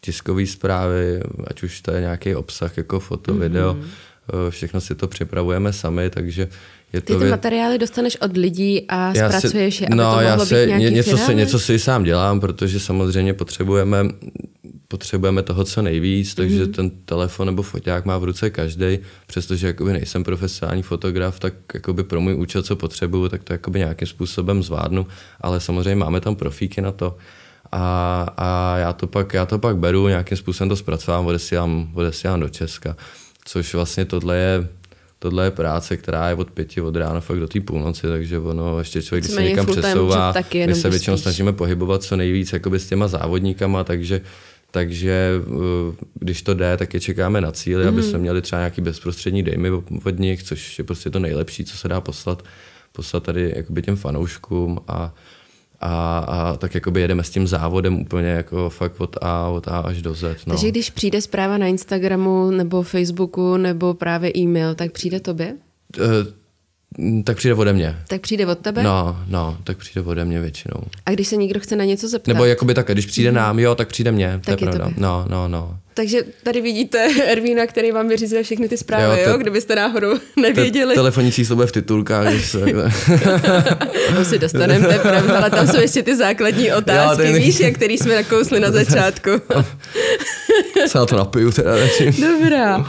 tiskové zprávy, ať už to je nějaký obsah jako foto, mm-hmm. video, eh, všechno si to připravujeme sami, takže je to Ty vě... materiály dostaneš od lidí a já zpracuješ si, je, aby no, to mohlo já být se, ně, něco, si, něco si sám dělám, protože samozřejmě potřebujeme, potřebujeme toho co nejvíc, mm-hmm. takže mhm. ten telefon nebo foťák má v ruce každý, přestože jakoby nejsem profesionální fotograf, tak jakoby pro můj účel, co potřebuju, tak to jakoby nějakým způsobem zvládnu, ale samozřejmě máme tam profíky na to a, a já, to pak, já to pak beru, nějakým způsobem to zpracovám, odesílám, odesílám do Česka, což vlastně tohle je tohle je práce, která je od pěti od rána fakt do té půlnoci, takže ono ještě člověk, když se někam přesouvá, taky my se většinou snažíme pohybovat co nejvíc jakoby s těma závodníkama, takže takže uh, když to jde, tak je čekáme na cíli, mm-hmm. aby mhm. jsme měli třeba nějaký bezprostřední dejmy od nich, což je prostě to nejlepší, co se dá poslat, poslat tady těm fanouškům a a, a tak jakoby jedeme s tím závodem úplně jako fakt od A, od A až do Z. No. Takže když přijde zpráva na Instagramu nebo Facebooku nebo právě e-mail, tak přijde tobě? Uh, tak přijde ode mě. Tak přijde od tebe? No, no, tak přijde ode mě většinou. A když se někdo chce na něco zeptat? Nebo jakoby tak, když přijde nám, jo, tak přijde mě, tak to je pravda. Tobě. No, no, no. Takže tady vidíte Ervína, který vám vyřizuje všechny ty zprávy, jo, te, jo? kdybyste náhodou nevěděli. Te, telefonní číslo bude v titulkách. Když se... to si dostaneme, to je pravda, ale tam jsou ještě ty základní otázky, jo, ten... víš, jak který jsme nakousli na začátku. Se na to napiju teda. Dobrá.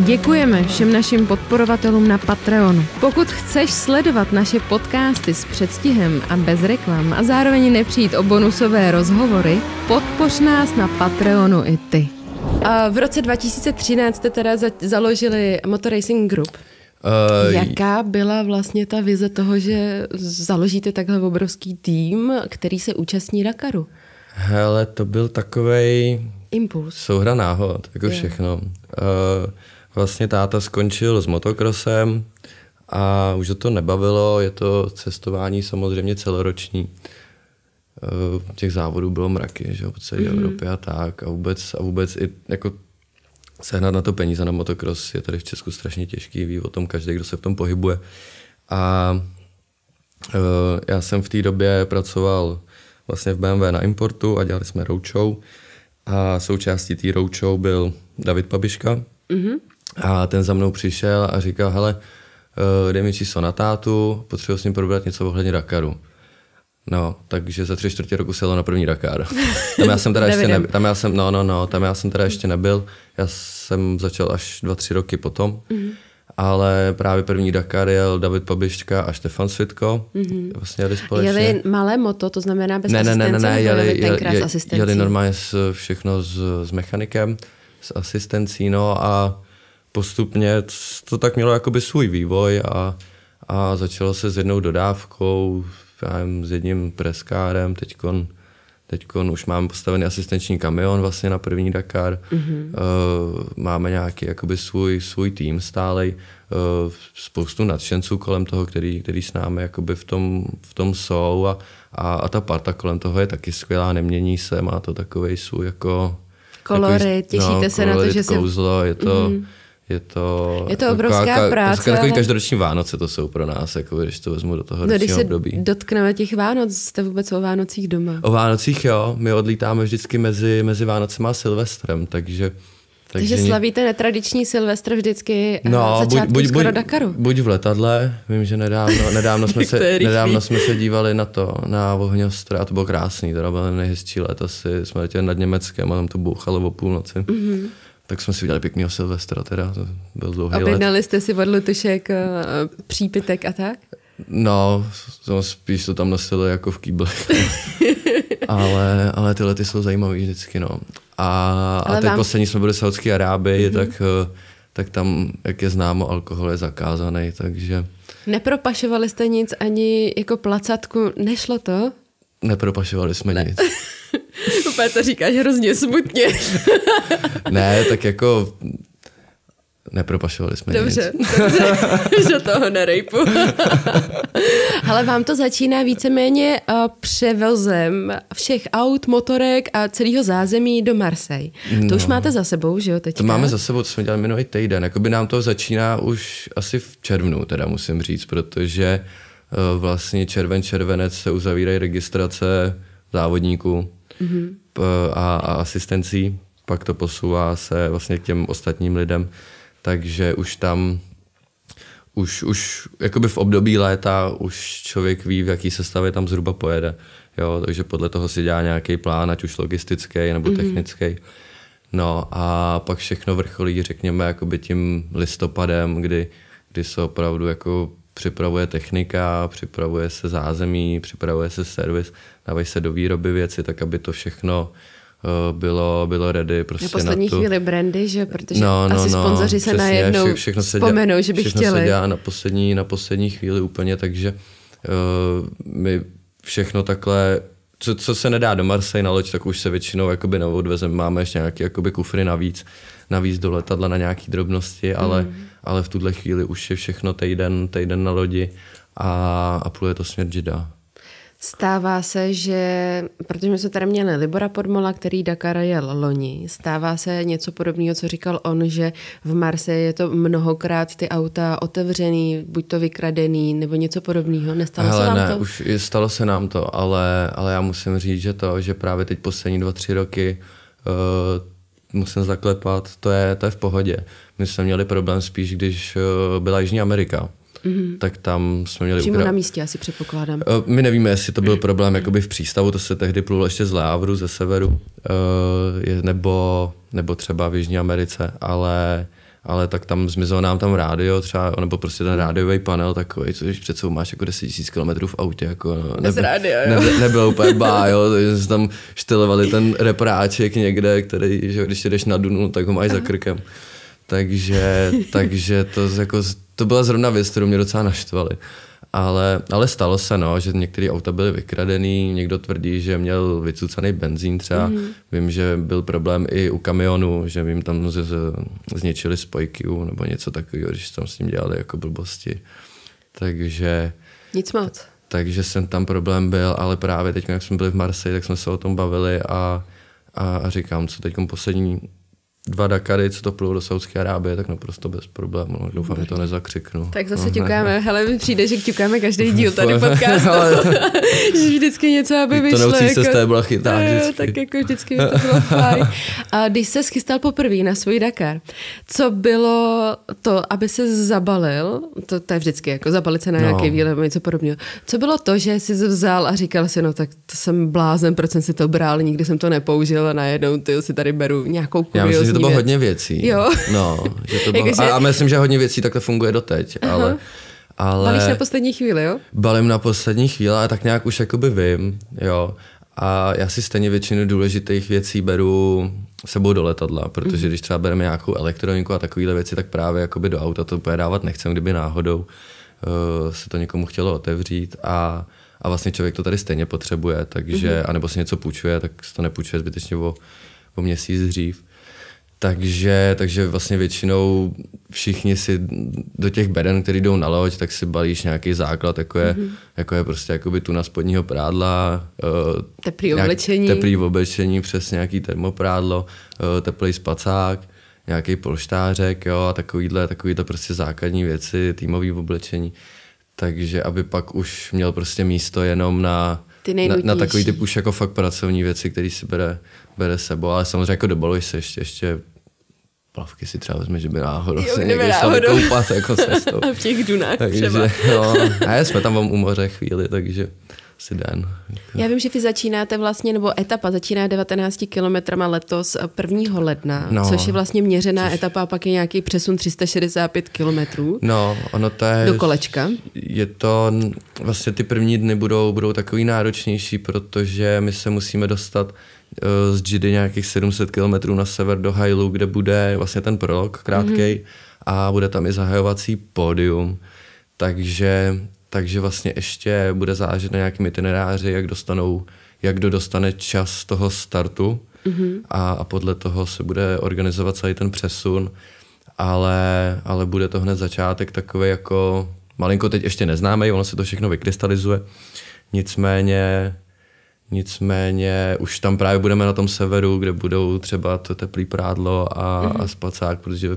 Děkujeme všem našim podporovatelům na Patreonu. Pokud chceš sledovat naše podcasty s předstihem a bez reklam a zároveň nepřijít o bonusové rozhovory, podpoř nás na Patreonu i ty. A v roce 2013 jste teda za- založili Motor Racing Group. Uh, Jaká byla vlastně ta vize toho, že založíte takhle obrovský tým, který se účastní Dakaru? Hele, to byl takovej... Impuls. Souhra náhod, jako je. všechno. Uh, vlastně táta skončil s motokrosem a už to nebavilo, je to cestování samozřejmě celoroční. Eh, těch závodů bylo mraky, že po celé mm-hmm. Evropě a tak. A vůbec, a vůbec i jako sehnat na to peníze na motokros je tady v Česku strašně těžký, ví o tom každý, kdo se v tom pohybuje. A eh, já jsem v té době pracoval vlastně v BMW na importu a dělali jsme roadshow. A součástí té roadshow byl David Pabiška. Mm-hmm. A ten za mnou přišel a říkal, hele, eh, dej mi číslo na tátu, potřebuji s ním probrat něco ohledně Dakaru. No, takže za tři čtvrtě roku se jelo na první Dakar. Tam já jsem teda ještě nebyl. Tam já jsem, no, no, no, tam já jsem teda ještě nebyl. Já jsem začal až dva, tři roky potom. Mm-hmm. Ale právě první Dakar jel David Pabiška a Štefan Svitko. Mm-hmm. Vlastně jeli společně. Jeli malé moto, to znamená bez ne, ne, ne, ne, ne, jeli, jeli, jeli, jeli normálně s, všechno s, s mechanikem, s asistencí, no a postupně to tak mělo jakoby svůj vývoj a, a začalo se s jednou dodávkou, já nevím, s jedním preskárem, teďkon, teďkon už mám postavený asistenční kamion vlastně na první Dakar, mm-hmm. uh, máme nějaký jakoby svůj, svůj tým stálej, uh, spoustu nadšenců kolem toho, který, který s námi jakoby v tom, v tom jsou a, a, a ta parta kolem toho je taky skvělá, nemění se, má to takový svůj jako... Kolory, takový, těšíte no, se kolory, na to, že kouzlo, se... je to... Mm-hmm je to... Je to obrovská taková, práce. Takový ale... každoroční Vánoce to jsou pro nás, jako když to vezmu do toho no, když se období. dotkneme těch Vánoc, jste vůbec o Vánocích doma? O Vánocích jo, my odlítáme vždycky mezi, mezi Vánocem a Silvestrem, takže... Takže, takže slavíte netradiční Silvestr vždycky eh, no, začátku buď, buď, skoro buď, Dakaru. Buď v letadle, vím, že nedávno, nedávno, jsme, se, nedávno jsme se dívali na to, na ohňostroj. a to bylo krásný, to bylo nejhezčí let, asi jsme letěli nad Německem a tam to bouchalo o půlnoci. Mm-hmm tak jsme si udělali pěkného Silvestra, teda to byl dlouhý Objednali let. jste si od Lutušek eh, přípitek a tak? No, jsem spíš to tam nosili jako v kýblech. ale, ale tyhle ty jsou zajímavé vždycky, no. A, a teď vám... poslední jsme byli v Saudské Arábii, mm-hmm. tak, eh, tak tam, jak je známo, alkohol je zakázaný, takže... Nepropašovali jste nic ani jako placatku, nešlo to? Nepropašovali jsme ne. nic. Úplně to říkáš hrozně smutně. ne, tak jako Nepropašovali jsme dobře, nic. Dobře, že toho nerejpu. Ale vám to začíná víceméně eh, převozem všech aut, motorek a celého zázemí do Marseille. No, to už no. máte za sebou, že jo, teďka? To máme za sebou, to jsme dělali minulý týden. Jakoby nám to začíná už asi v červnu, teda musím říct, protože uh, Eh, vlastně červen, červenec se uzavírají registrace závodníků mm-hmm. Eh, a, a asistencí, pak to posouvá se vlastně k těm ostatním lidem, takže už tam už, už jakoby v období léta už člověk ví, v jaký sestavě tam zhruba pojede. Jo, takže podle toho si dělá nějaký plán, ať už logistický nebo mm-hmm. technický. No a pak všechno vrcholí, řekněme, jakoby tím listopadem, kdy, kdy se opravdu jako připravuje technika, připravuje se zázemí, připravuje se servis, dávají se do výroby věci, tak aby to všechno uh, bylo, bylo ready prostě na poslední na tu... chvíli brandy, že? Protože no, no, asi no, sponzoři se najednou vše, všechno se vzpomenou, děla, že by všechno chtěli. se dělá na poslední, na poslední chvíli úplně, takže uh, my všechno takhle co, co se nedá do Marseille na loď, tak už se většinou jakoby neodvezeme, máme ještě nějaké jakoby kufry navíc, navíc do letadla na nějaké drobnosti, ale, mm. ale v tuhle chvíli už je všechno týden, týden na lodi a, a pluje to směr Jida. Stává se, že, protože jsme tady měli Libora Podmola, který Dakar jel loni, stává se něco podobného, co říkal on, že v Marse je to mnohokrát ty auta otevřený, buď to vykradený, nebo něco podobného. Nestalo Hele, se vám ne, to? už stalo se nám to, ale, ale já musím říct, že to, že právě teď poslední dva, tři roky uh, musím zaklepat, to je, to je v pohodě. My jsme měli problém spíš, když eh, byla Jižní Amerika, Mm-hmm. tak tam jsme měli... Přímo ukra... na místě asi předpokládám. Eh, my nevíme, jestli to byl problém jakoby v přístavu, to se tehdy plulo ještě z Lávru, ze severu, eh, nebo, nebo třeba v Jižní Americe, ale ale tak tam zmizelo nám tam rádio třeba, nebo prostě ten rádiový panel takový, když před máš jako 10 000 km v autě, jako nebyl rádio, jo. nebyl nebylo úplně bá, jo, takže jsme tam štelovali ten repráček někde, který, že když jdeš na Dunu, tak ho máš za krkem. Takže, takže to, jako, to byla zrovna věc, kterou mě docela naštvali. Ale, ale stalo se, no, že některé auta byly vykradený, někdo tvrdí, že měl vycucaný benzín třeba. Mm. Vím, že byl problém i u kamionu, že jim tam z, z, zničili spojky nebo něco takového, když tam s ním dělali jako blbosti. Takže... Nic moc. Takže jsem tam problém byl, ale právě teď, jak jsme byli v Marseille, tak jsme se o tom bavili a, a, a říkám, co teď poslední dva Dakary, co to plul do Saudské Arábie, tak naprosto bez problémů. No, doufám, že to nezakřiknu. Tak zase no, ťukáme. Hele, mi přijde, že ťukáme každý díl tady podcastu. že vždycky něco, aby vyšlo. To nemusíš jako... se z té byla chytá. Vždycky. tak jako vždycky to bylo fajn. A když se schystal poprvé na svůj Dakar, co bylo to, aby se zabalil, to, to je vždycky jako zabalit se na no. nějaký výlet nebo něco podobného. Co bylo to, že jsi vzal a říkal si, no tak to jsem blázen, proč jsem si to bral, nikdy jsem to nepoužil a najednou ty si tady beru nějakou kuriozitu že to bylo věc. hodně věcí. Jo. No, že to bylo, a, a myslím, že hodně věcí takhle funguje doteď, Aha. ale... Ale Balíš na poslední chvíli, jo? Balím na poslední chvíli a tak nějak už jakoby vím, jo. A já si stejně většinu důležitých věcí beru sebou do letadla, protože mhm. když třeba bereme nějakou elektroniku a takovéhle věci, tak právě jakoby do auta to úplně dávat nechcem, kdyby náhodou uh, se to někomu chtělo otevřít a, a vlastně člověk to tady stejně potřebuje, takže, mm-hmm. anebo si něco půjčuje, tak se to nepůjčuje zbytečně o, o měsíc dřív. Takže, takže vlastně většinou všichni si do těch beden, který jdou na loď, tak si balíš nějaký základ, jako je, mm-hmm. jako je prostě jakoby tu na spodního prádla. Eh, teplý oblečení. Nějak, oblečení, přes nějaký termoprádlo, eh, teplý spacák, nějaký polštářek jo, a takovýhle, takovýhle prostě základní věci, týmový oblečení. Takže aby pak už měl prostě místo jenom na, ty na, na takový typ už jako fakt pracovní věci, který si bere, bere sebou, ale samozřejmě jako dobaluješ se ještě, ještě plavky si třeba vezme, že by náhodou jo, se někdy šla vykoupat jako cestou. A v těch dunách takže, třeba. no, a jsme tam vám u moře chvíli, takže asi den. Já vím, že vy začínáte vlastně, nebo etapa začíná 19 kilometrama letos 1. ledna, no, což je vlastně měřená což... etapa a pak je nějaký přesun 365 kilometrů. No, ono to je... Do kolečka. Je to, vlastně ty první dny budou, budou takový náročnější, protože my se musíme dostat eh, z Džidy nějakých 700 kilometrů na sever do Hailu, kde bude vlastně ten prolog krátkej mm-hmm. a bude tam i zahajovací pódium. Takže takže vlastně ještě bude záležet na nějakým itineráři, jak dostanou, jak kdo dostane čas toho startu mm-hmm. a, a podle toho se bude organizovat celý ten přesun, ale, ale bude to hned začátek takový jako malinko teď ještě neznáme, ono se to všechno vykrystalizuje, nicméně Nicméně už tam právě budeme na tom severu, kde budou třeba to teplý prádlo a, mm-hmm. a spacák, protože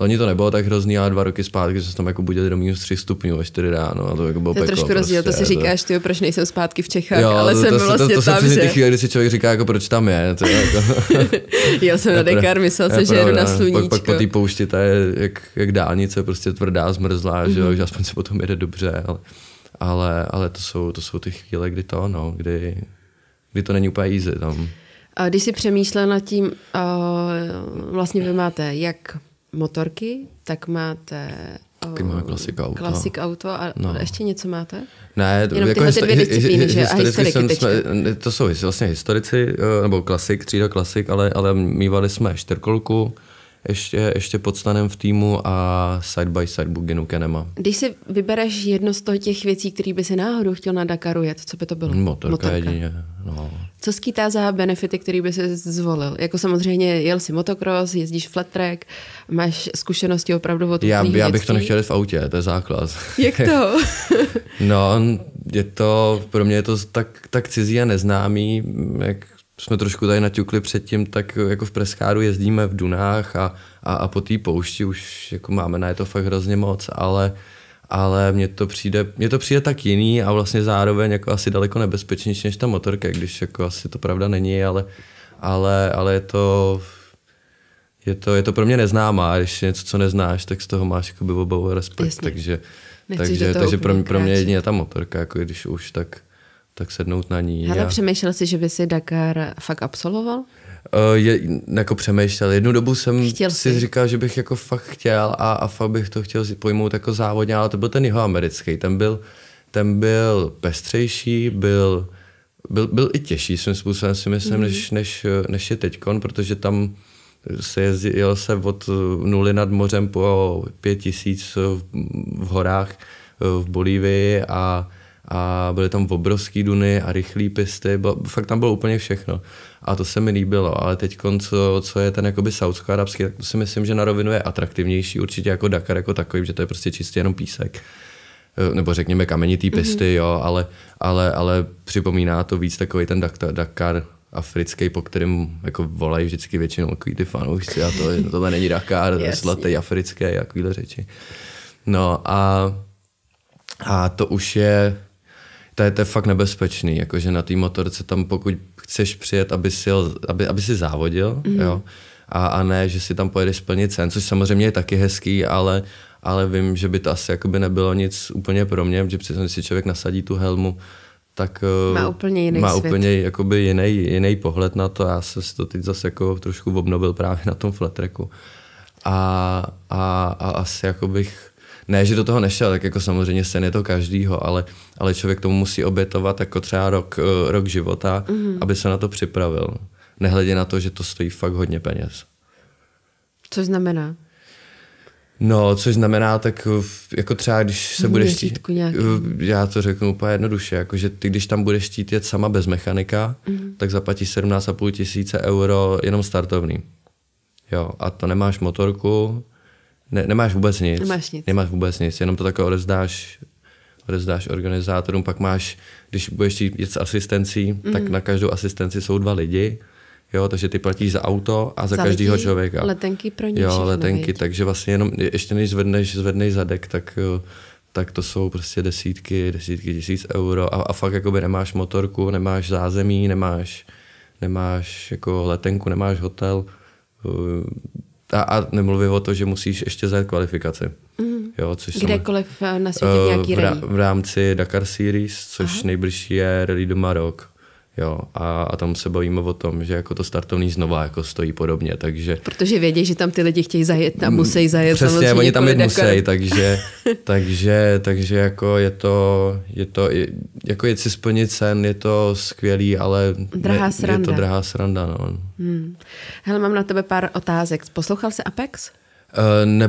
Loni to nebylo tak hrozný, ale dva roky zpátky se tam jako budil do minus 3 stupňů ve 4 ráno a to jako bylo To je peklo, trošku rozdíl, prostě, to si říkáš, ty, proč nejsem zpátky v Čechách, jo, ale to, jsem to, vlastně to, to, tam, to že... ty chvíle, kdy si člověk říká, jako proč tam je. To je jako... Jel jsem na Dekar, myslel jsem, že jdu na sluníčko. Pak, pak po té poušti, ta je jak, jak dálnice, prostě tvrdá, zmrzlá, mm-hmm. že, jo, mhm. že aspoň se potom jede dobře, ale, ale, ale to, jsou, to jsou ty chvíle, kdy to, no, kdy, kdy to není úplně easy tam. A když si přemýšlel nad tím, uh, vlastně vy máte jak motorky, tak máte Taky máme eh, klasik auto. Klasik auto a no. ještě něco máte? Ne, Jenom jako histo- dvě disciplíny, že? A historiky jsme, To jsou vlastně historici, eh, nebo klasik, třída klasik, ale, ale mývali jsme čtyřkolku, ještě, ještě pod stanem v týmu a side by side Buginu Kenema. Když si vybereš jedno z těch věcí, které by si náhodou chtěl na Dakaru jet, co by to bylo? Motorka, motorka. jedině. No. Co skýtá za benefity, který by si zvolil? Jako samozřejmě jel si motocross, jezdíš flat track, máš zkušenosti opravdu od já, já bych to nechtěl v autě, to je základ. Jak to? no, je to, pro mě je to tak, tak cizí a neznámý, jak jsme trošku tady naťukli předtím, tak eh, jako v Preskáru jezdíme v Dunách a, a, a po té poušti už jako máme na je to fakt hrozně moc, ale ale mně to přijde, mně to přijde tak jiný a vlastně zároveň jako asi daleko nebezpečnější než ta motorka, když jako asi to pravda není, ale, ale, ale je to, je to, je to pro mě neznámá, když něco, co neznáš, tak z toho máš jako obou respekt, Jasně. takže, Nechci takže, takže pro, mě, pro mě jedině ta motorka, jako když už, tak, tak sednout na ní. Ale a... přemýšlel jsi, že by si Dakar fakt absolvoval? Eh, je, jako přemýšlel. Jednu dobu jsem chtěl si, říkal, že bych jako fakt chtěl a, a fakt bych to chtěl pojmout jako závodně, ale to byl ten jeho americký. Ten byl, ten byl pestřejší, byl, byl, byl i těžší svým způsobem, si myslím, mm. než, než, než je teď, protože tam se jel se od nuly nad mořem po pět tisíc v, v horách v Bolívii a a byly tam obrovský duny a rychlý pisty, bylo, fakt tam bylo úplně všechno. A to se mi líbilo, ale teď, co, co je ten jakoby saudsko-arabský, tak to si myslím, že na rovinu je atraktivnější určitě jako Dakar jako takový, že to je prostě čistě jenom písek e, nebo řekněme kamenitý mhm. pisty, mm-hmm. jo, ale, ale, ale připomíná to víc takový ten Dakar africký, po kterém jako volají vždycky většinou takový ty fanoušci a to, tohle není Dakar, yes. slatý africké, jakovýhle řeči. No a, a to už je to je, to je fakt nebezpečný, jakože na té motorce tam pokud chceš přijet, aby si, jel, aby, aby si závodil, mm-hmm. jo, a, a ne, že si tam pojedeš splnit sen, což samozřejmě je taky hezký, ale, ale vím, že by to asi jakoby nebylo nic úplně pro mě, že přesně, když si člověk nasadí tu helmu, tak eh, má úplně jiný, má svět. Úplně jakoby jiný, jiný pohled na to. Já jsem si to teď zase jako trošku obnovil právě na tom flatreku. A, a, a asi jako bych ne, že do toho nešel, tak jako samozřejmě sen je to každýho, ale, ale člověk tomu musí obětovat jako třeba rok, eh, rok života, mm-hmm. aby se na to připravil. Nehledě na to, že to stojí fakt hodně peněz. Co znamená? No, což znamená, tak eh, jako třeba, když se budeš chtít, eh, já to řeknu úplně jednoduše, jako že ty, když tam budeš chtít jet sama bez mechanika, mm-hmm. tak zaplatíš 17,5 tisíce euro jenom startovný. Jo, a to nemáš motorku, ne, nemáš vůbec nic. Nemáš nic. Nemáš vůbec nic, jenom to takhle odezdáš, odezdáš organizátorům, pak máš, když budeš jít s asistencí, mm. tak mhm. na každou asistenci jsou dva lidi, jo, takže ty platíš za auto a za, za každého člověka. letenky pro ně Jo, letenky, věď. takže vlastně jenom, ještě než zvedneš, zvedneš zadek, tak eh, tak to jsou prostě desítky, desítky tisíc euro a, a fakt jakoby nemáš motorku, nemáš zázemí, nemáš, nemáš jako letenku, nemáš hotel, eh, a, a nemluvím o to, že musíš ještě zajet kvalifikaci. Mm. Jo, což Kdekoliv sama, eh, na světě eh, nějaký v, rá, v rámci Dakar Series, což Aha. nejbližší je Rally do Marok. Jo, a, a tam se bojíme o tom, že jako to startovní znova jako stojí podobně, takže... Protože vědí, že tam ty lidi chtějí zajet a musí zajet Přesně, samozřejmě oni tam jít musí, jako... takže, takže, takže jako je to, je to, jako je si splnit sen, je to skvělý, ale drahá ne, sranda. je to drahá sranda, no. Hmm. Hele, mám na tebe pár otázek. Poslouchal se Apex?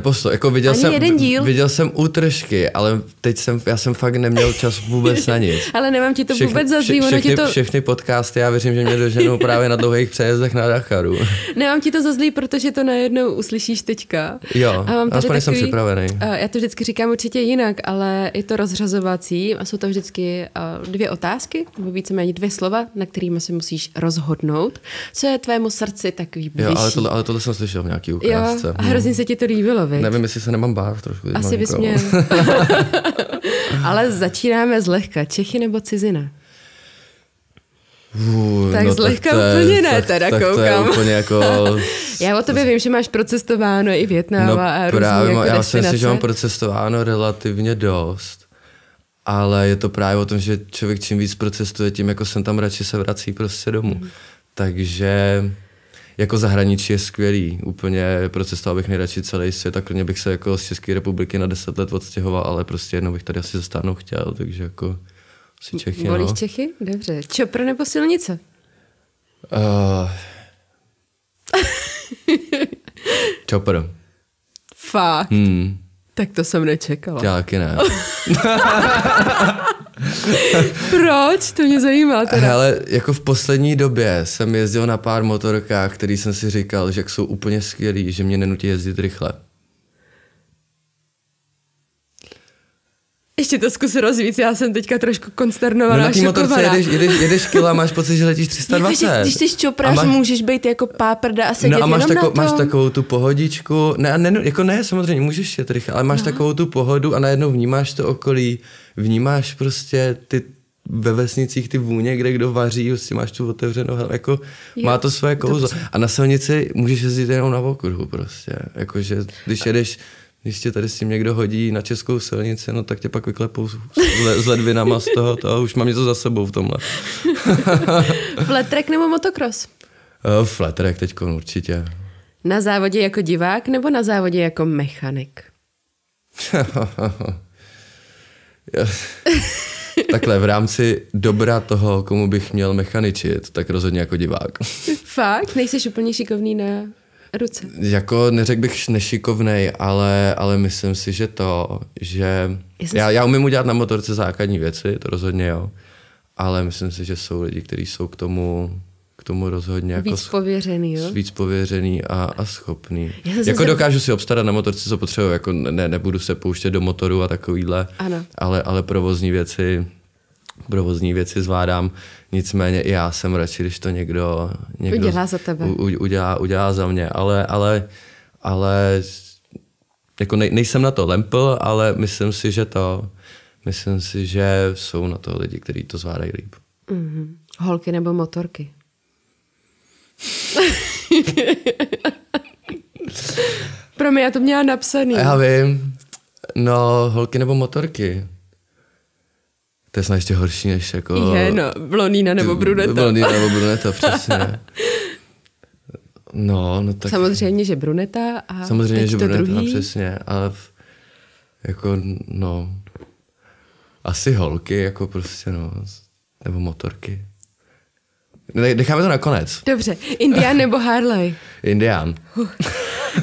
Eh, to, jako viděl Ani jsem, jeden díl. viděl jsem útržky, ale teď jsem, já jsem fakt neměl čas vůbec na nic. ale nemám ti to všechny, vůbec zazdý, vše, všechny, to... všechny podcasty, já věřím, že mě doženou právě na dlouhých přejezdech na Dakaru. nemám ti to za protože to najednou uslyšíš teďka. Jo, a mám aspoň takový, jsem připravený. Uh, já to vždycky říkám určitě jinak, ale je to rozřazovací a jsou to vždycky uh, dvě otázky, nebo víceméně dvě slova, na kterými se musíš rozhodnout. Co je tvému srdci takový blížší. Jo, ale tohle, ale tohle jsem slyšel v nějaký ukázce. Jo, a hrozně se ti ti to líbilo, viď? Nevím, jestli se nemám bát trošku. Asi bys měl. Ale začínáme zlehka. Čechy nebo cizina? Uh, tak no zlehka tak je, úplně ne, tak, teda tak koukám. To je úplně jako... já o tobě vím, že máš procestováno i Větnam no, a různé právě, jako Já si myslím, že mám procestováno relativně dost. Ale je to právě o tom, že člověk čím víc procestuje, tím jako jsem tam radši se vrací prostě domů. Mm. Takže jako zahraničí je skvělý. Úplně procestoval bych nejradši celý svět a klidně bych se jako z České republiky na deset let odstěhoval, ale prostě jednou bych tady asi zastáhnout chtěl, takže jako si Čechy. Volíš no. Čechy? Dobře. Čopr nebo silnice? Uh... Čopr. Fakt? Hmm. Tak to jsem nečekala. Já taky ne. Proč? To mě zajímá teda. Hele, jako v poslední době jsem jezdil na pár motorkách, který jsem si říkal, že jsou úplně skvělý, že mě nenutí jezdit rychle. Ještě to zkus rozvíc, já jsem teďka trošku konsternovaná, no na té motorce jedeš, jedeš, jedeš kila, máš pocit, že letíš 320. Jako, že, když jsi čopráš, máš, můžeš být jako páprda a sedět no a máš, jenom tako, na tom. máš takovou tu pohodičku, ne, ne, jako ne, samozřejmě můžeš jet rychle, ale máš no. takovou tu pohodu a najednou vnímáš to okolí, vnímáš prostě ty ve vesnicích ty vůně, kde kdo vaří, prostě máš tu otevřenou, hele, jako jo, má to svoje kouzlo. Dobře. A na silnici můžeš jezdit jenom na okruhu prostě. Jakože když jedeš když tě tady s tím někdo hodí na českou silnici, no tak tě pak vyklepou s, s ledvinama z toho, to už mám něco za sebou v tomhle. Fletrek nebo motocross? Uh, eh, fletrek teď určitě. Na závodě jako divák nebo na závodě jako mechanik? Takhle, v rámci dobra toho, komu bych měl mechaničit, tak rozhodně jako divák. Fakt? Nejsi úplně šikovný na ruce? Jako neřekl bych nešikovný, ale, ale myslím si, že to, že... já, já umím udělat na motorce základní věci, to rozhodně jo, ale myslím si, že jsou lidi, kteří jsou k tomu k tomu rozhodně. Víc jako víc pověřený, jo? Víc pověřený a, a schopný. Jako se... dokážu si obstarat na motorce, co potřebuji, jako ne, nebudu se pouštět do motoru a takovýhle, ano. Ale, ale provozní věci provozní věci zvládám, nicméně i já jsem radši, když to někdo, někdo udělá za tebe. u, udělá, udělá za mě, ale, ale, ale jako nej, nejsem na to lempl, ale myslím si, že to, myslím si, že jsou na to lidi, kteří to zvládají líp. Mm-hmm. Holky nebo motorky? Pro mě, já to měla napsaný. Já vím. No, holky nebo motorky. To je snad ještě horší než jako... Je, no, blondýna nebo bruneta. Blondýna nebo bruneta, přesně. No, no tak... Samozřejmě, že bruneta a Samozřejmě, že bruneta, druhý. přesně. Ale v, jako, no... Asi holky, jako prostě, no. Nebo motorky. Necháme to nakonec. Dobře, Indian nebo Harley? Indian.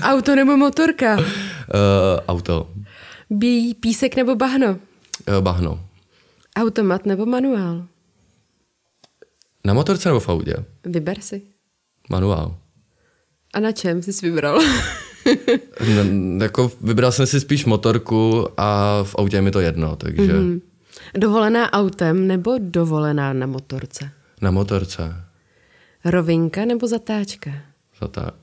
Auto nebo motorka? Uh, auto. Bí, písek nebo bahno? Uh, bahno. Automat nebo manuál? Na motorce nebo v autě? Vyber si. Manuál. A na čem jsi vybral? no, jako vybral jsem si spíš motorku a v autě je mi to jedno, takže... Mm-hmm. Dovolená autem nebo dovolená na motorce? Na motorce. Rovinka nebo zatáčka? Zatáčka.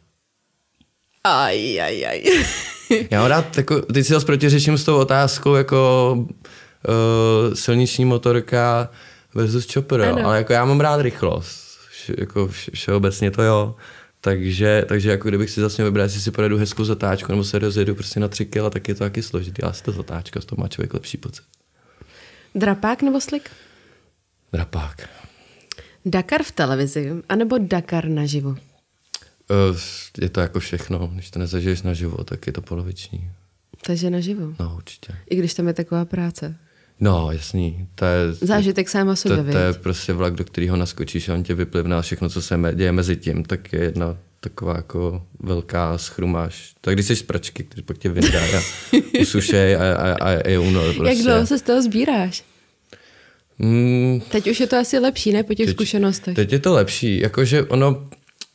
Aj, aj, aj. Já mám rád, jako, teď si zase protiřeším s tou otázkou, jako uh, silniční motorka versus chopper, jo. ale jako já mám rád rychlost, jako vše, všeobecně to jo. Takže, takže jako kdybych si zase vybral, jestli si pojedu hezkou zatáčku nebo se rozjedu prostě na tři kila, tak je to taky složitý. Já si to zatáčka, z toho má člověk lepší pocit. Drapák nebo slik? Drapák. Dakar v televizi anebo Dakar naživo? Eh, je to jako všechno. Když to nezažiješ naživo, tak je to poloviční. Takže naživo. No, určitě. I když tam je taková práce. No, jasný. To je, Zážitek sám o sobě, to, to je prostě vlak, do kterého naskočíš a on tě vyplivná všechno, co se děje mezi tím, tak je jedna taková jako velká schrumáž. Tak když jsi z pračky, který pak tě vyndá a usušej a, a, a je únor. Prostě. Jak dlouho se z toho sbíráš? Mm, teď už je to asi lepší, ne, po těch teď, zkušenostech? Teď je to lepší, jakože ono,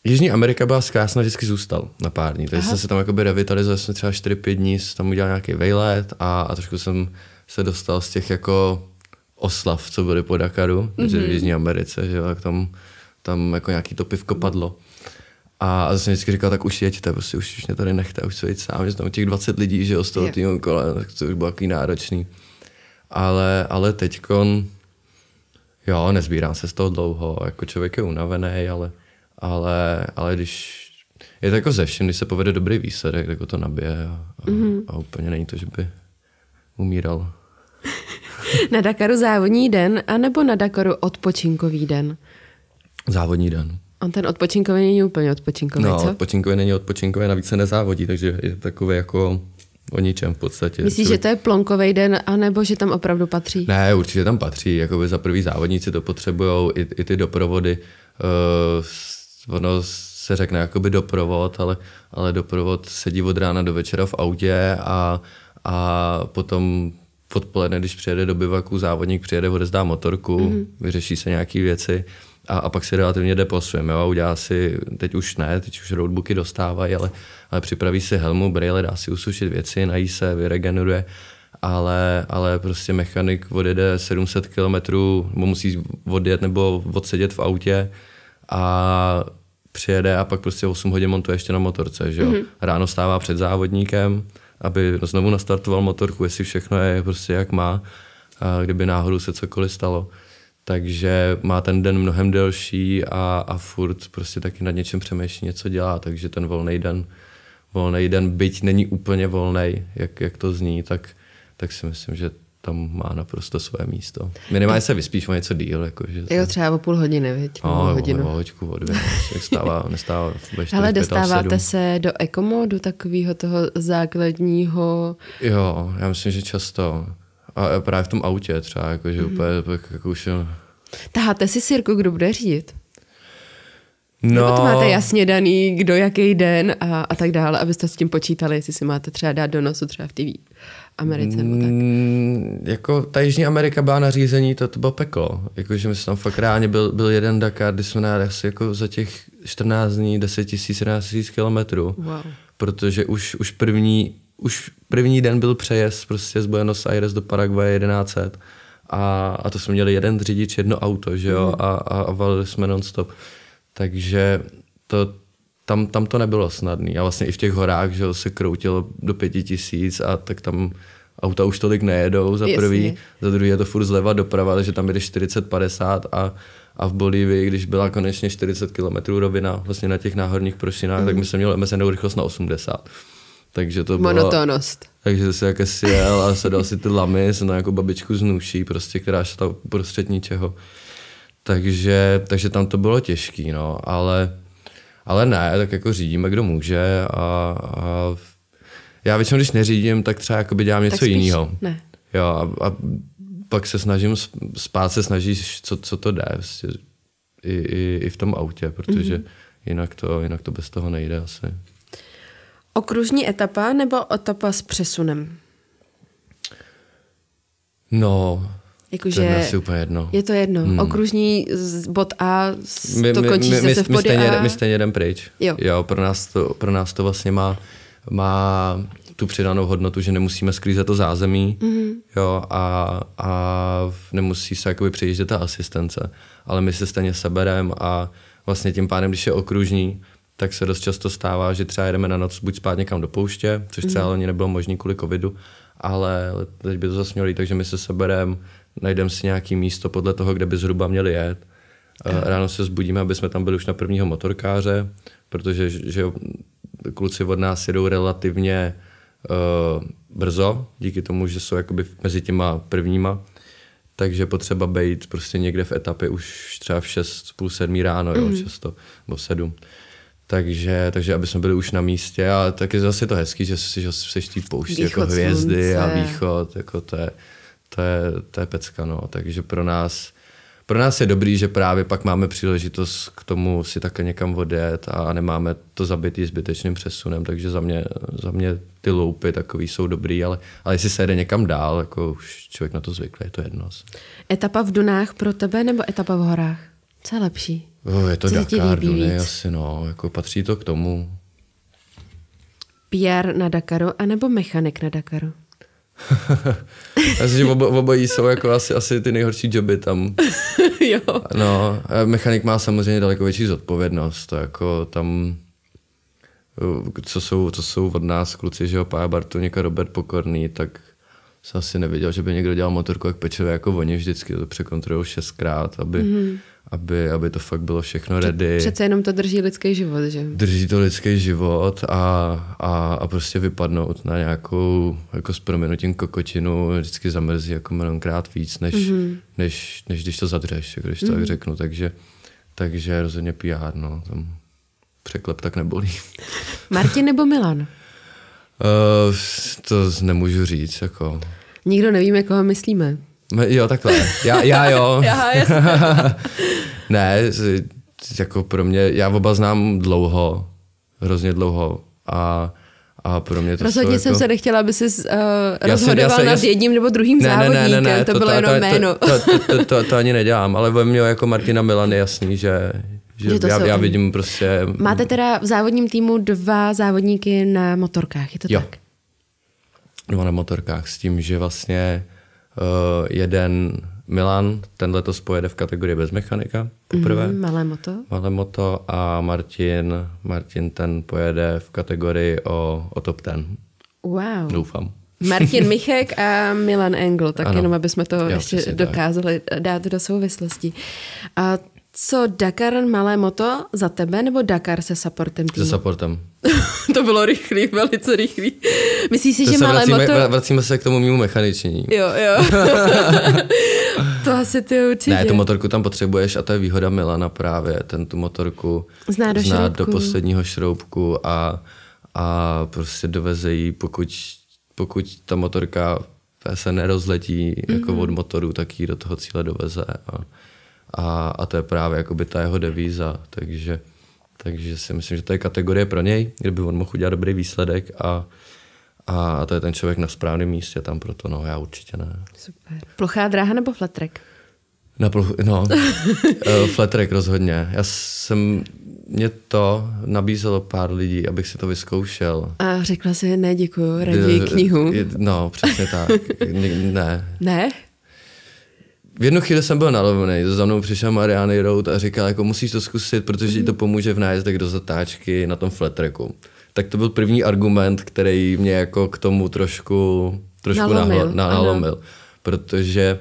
Jižní Amerika byla zkrásná, vždycky zůstal na pár dní, takže jsem se tam jakoby revitalizoval, jsem třeba 4-5 dní, jsem tam udělal nějaký vejlet a, a trošku jsem se dostal z těch jako oslav, co byly po Dakaru, mm-hmm. v Jižní Americe, že jo, tak tam, tam jako nějaký to pivko padlo. A, a jsem vždycky říkal, tak už jeďte, prostě už, už mě tady nechte, už se jít sám, že tam těch 20 lidí, že jo, z toho týmu kole, tak to už bylo takový náročný. Ale, ale teďkon, jo, nezbírá se z toho dlouho, jako člověk je unavený, ale, ale, ale když je to jako ze všem, když se povede dobrý výsledek, tak to nabije a, a, mm-hmm. a úplně není to, že by umíral. na Dakaru závodní den, anebo na Dakaru odpočinkový den? Závodní den. On ten odpočinkový není úplně odpočinkový, no, co? odpočinkový není odpočinkový, navíc se nezávodí, takže je takový jako o ničem v podstatě. Myslíš, Člověk... že to je plonkový den, anebo že tam opravdu patří? Ne, určitě tam patří. Jakoby za prvý závodníci to potřebují, i, i ty doprovody. Uh, ono se řekne jakoby doprovod, ale, ale doprovod sedí od rána do večera v autě a, a potom odpoledne, když přijede do bivaku, závodník přijede, odezdá motorku, mm-hmm. vyřeší se nějaké věci a, a pak si relativně depasujeme a udělá si, teď už ne, teď už roadbooky dostávají, ale, ale připraví si helmu, brýle, dá si usušit věci, nají se, vyregeneruje, ale, ale prostě mechanik odjede 700 km, nebo musí odjet nebo odsedět v autě a přijede a pak prostě 8 hodin montuje ještě na motorce, že jo. Mm-hmm. Ráno stává před závodníkem, aby znovu nastartoval motorku, jestli všechno je prostě jak má, a kdyby náhodou se cokoliv stalo takže má ten den mnohem delší a, a furt prostě taky nad něčem přemýšlí, něco dělá, takže ten volný den, volný den, byť není úplně volný, jak, jak to zní, tak, tak si myslím, že tam má naprosto své místo. Minimálně se vyspíš o něco díl. Jako, že se... třeba o půl hodiny, viď? No, o hodinu. O hoďku, o dvě, no, jak stává, nestává ve Ale dostáváte se do ekomodu takového toho základního... Jo, já myslím, že často. A právě v tom autě třeba, jako, že mm-hmm. úplně jako už Taháte si sirku, kdo bude řídit? No. Nebo to no. máte jasně daný, kdo jaký den a, a tak dále, abyste s tím počítali, jestli si máte třeba dát do nosu třeba v TV Americe tak. Mm, jako ta Jižní Amerika byla na řízení, to, to bylo peklo. Jakože my jsme tam fakt reálně byl, byl jeden Dakar, kdy jsme na asi jako za těch 14 dní 10 tisíc, 17 tisíc kilometrů. Wow. Protože už, už první už první den byl přejezd prostě z Buenos Aires do Paraguay 1100 a, a to jsme měli jeden řidič, jedno auto, že jo, mhm. a, a, a valili jsme stop. Takže to, tam, tam to nebylo snadné. A vlastně i v těch horách, že jo, se kroutilo do pěti tisíc a tak tam auta už tolik nejedou za prvý, Jasně. za druhý je to furt zleva doprava, takže tam jde 40-50 a, a v Bolívii, když byla konečně 40 km rovina vlastně na těch náhorních prošinách, mm. tak mhm. my jsme měli omezenou rychlost na 80. Takže to bylo... Takže se jaké sjel a sedal si ty lamy, se na jako babičku znuší, prostě, která tam uprostřed ničeho. Takže, takže tam to bylo těžký, no, ale, ale ne, tak jako řídíme, kdo může a, a já většinou, když neřídím, tak třeba jakoby dělám něco jiného. Ne. Jo, a, a pak se snažím spát, se snažíš, co, co to jde, vlastně, i, i, i v tom autě, protože mm-hmm. jinak, to, jinak to bez toho nejde asi. Okružní etapa nebo etapa s přesunem? No, Jakože je asi úplně jedno. Je to jedno. Hmm. Okružní z bod A, my, to končí my, my, zase my, v my stejně, A. My stejně jdem pryč. Jo. jo pro, nás to, pro nás to vlastně má, má tu přidanou hodnotu, že nemusíme sklízet to zázemí mm-hmm. jo, a, a nemusí se jakoby přejíždět ta asistence. Ale my se stejně sebereme a vlastně tím pádem, když je okružní, tak se dost často stává, že třeba jedeme na noc buď spát někam do pouště, což třeba mm. ani nebylo možné kvůli covidu, ale teď by to zase mělo jít, takže my se sebereme, najdeme si nějaké místo podle toho, kde by zhruba měli jet. Yeah. Mhm. Ráno se zbudíme, aby jsme tam byli už na prvního motorkáře, protože že kluci od nás jedou relativně uh, brzo, díky tomu, že jsou jakoby mezi těma prvníma, takže potřeba být prostě někde v etapě už třeba v 6, půl sedmí ráno, mm. jo, mhm. často, nebo sedm. Takže, takže aby jsme byli už na místě a taky zase je to hezký, že, že seš té poušti jako hvězdy slunce. a východ, jako to je, to je, to je pecka, no. Takže pro nás, pro nás je dobrý, že právě pak máme příležitost k tomu si také někam odjet a nemáme to zabitý zbytečným přesunem, takže za mě, za mě ty loupy takový jsou dobrý, ale, ale jestli se jede někam dál, jako už člověk na to zvyklý, je to jedno. Etapa v Dunách pro tebe nebo etapa v horách? Co je lepší? Oh, je to Dakar, Duny, asi no, jako patří to k tomu. PR na Dakaru, anebo mechanik na Dakaru? Myslím, že oba, obojí jsou jako asi, asi ty nejhorší joby tam. jo. No, mechanik má samozřejmě daleko větší zodpovědnost, to jako tam co jsou, co jsou od nás kluci, že jo, Pája Bartoněk a Robert Pokorný, tak jsem asi neviděl, že by někdo dělal motorku jak pečové jako oni vždycky, to překontrolují šestkrát, aby mm-hmm aby, aby to fakt bylo všechno ready. Přece jenom to drží lidský život, že? Drží to lidský život a, a, a prostě vypadnout na nějakou, jako s proměnutím kokotinu, vždycky zamrzí jako milionkrát víc, než, mm-hmm. než, než když to zadřeš, když to mm-hmm. tak mhm. řeknu. Takže, takže rozhodně PR, no. Tam překlep tak nebolí. Martin nebo Milan? uh, to nemůžu říct, jako. Nikdo nevíme, koho myslíme. No, jo, takhle. Já, já jo. já, ne, jako pro mě, já oba znám dlouho, hrozně dlouho a a pro mě to Rozhodně jako- jsem jako... se nechtěla, aby eh, se uh, rozhodoval já se, já nad jedním nebo druhým ne, závodníkem, ne, ne, ne, ne, to, to bylo to, jenom to, jméno. To, to, to, to, to ani nedělám, ale ve mně jako Martina Milan je jasný, že, že, že to já, jsou... já vidím prostě... Máte teda v závodním týmu dva závodníky na motorkách, je to jo. tak? Dva na motorkách s tím, že vlastně uh, Eh, jeden Milan, ten letos pojede v kategorii bez mechanika poprvé. Mm, malé moto. Malé moto a Martin, Martin ten pojede v kategorii o, o top ten. Wow. Doufám. Martin Michek a Milan Engel, tak ano. jenom, aby jsme to jo, ještě dokázali tak. Eh, dát do souvislosti. A co Dakar malé moto za tebe, nebo Dakar se supportem týmu? Se supportem. to bylo rychlý, velice rychlý. Myslíš si, to že malé vracíme, motor... Vracíme se k tomu mýmu mechaničení. Jo, jo. to asi ty určitě. Ne, tu motorku tam potřebuješ a to je výhoda Milana právě. Ten tu motorku zná do, zná do posledního šroubku a, a prostě doveze ji, pokud, pokud ta motorka se nerozletí mm-hmm. jako mhm. od motoru, tak ji do toho cíle doveze. A, a, a to je právě jakoby ta jeho devíza, takže takže si myslím, že to je kategorie pro něj, kdyby on mohl udělat dobrý výsledek a, a to je ten člověk na správném místě tam proto, no já určitě ne. Super. Plochá dráha nebo fletrek? Na plochu, no, eh, fletrek rozhodně. Já jsem, mě to nabízelo pár lidí, abych si to vyzkoušel. A řekla si, ne děkuju, raději eh, knihu. No, přesně tak. Ne. Ne? v jednu chvíli jsem byl nalovený, za mnou přišel Mariany Road a říkal, jako musíš to zkusit, protože ti to pomůže v nájezdech do zatáčky na tom flat tracku. Tak to byl první argument, který mě jako k tomu trošku, trošku nalomil, Nahlo, nalomil protože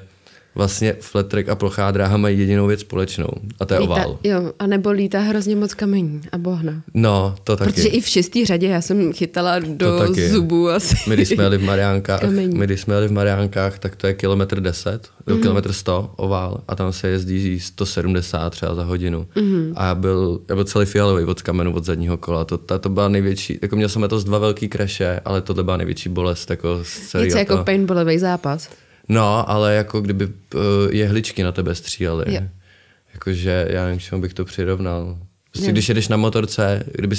vlastně fletrek a plochá dráha mají jedinou věc společnou a to je oval. ovál. Jo, a nebo lítá hrozně moc kamení a bohna. No, to taky. Protože i v šestý řadě já jsem chytala do zubů asi. My když jsme jeli v Mariánkách, my když jsme jeli v Mariánkách, tak to je kilometr 10, mm-hmm. kilometr 100 ovál a tam se jezdí 170 třeba za hodinu. Mm-hmm. A já byl, já byl celý fialový od kamenu od zadního kola. To, ta, to byla největší, jako měl jsem letos dva velký kraše, ale to byla největší bolest. Jako z Něco jako paintballový zápas. No, ale jako kdyby uh, jehličky na tebe střílely. Jakože já nevím, čemu bych to přirovnal. Prostě když jedeš na motorce, kdyby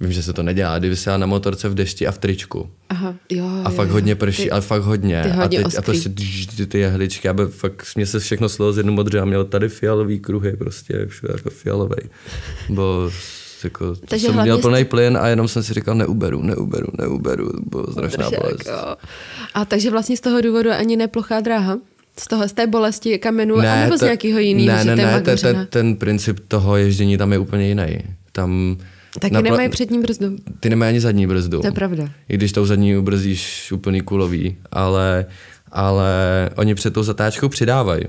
vím, že se to nedělá, kdyby se na motorce v dešti a v tričku. Aha, jo, a jo, fakt jo. hodně prší, ty, ale fakt hodně. Ty hodně a, teď, a prostě dž, ty, ty jehličky, aby fakt mě se všechno slilo z jednu modře a měl tady fialový kruhy, prostě všude jako fialový. Bo Prostě jako, Takže jsem měl plný plyn a jenom jsem si říkal, neuberu, neuberu, neuberu. Bylo strašná Držek, jako- bolest. Jo. A takže vlastně z toho důvodu ani neplochá dráha? Z, toho, z té bolesti kamenu, ne, anebo to, z nějakého jiného? Ne, ne, ne, ten, ten, ten princip toho ježdění tam je úplně jiný. Tam Taky napla- nemají přední brzdu. Ty nemají ani zadní brzdu. To je pravda. I když tou zadní ubrzíš úplný kulový, ale, ale oni před tou zatáčkou přidávají.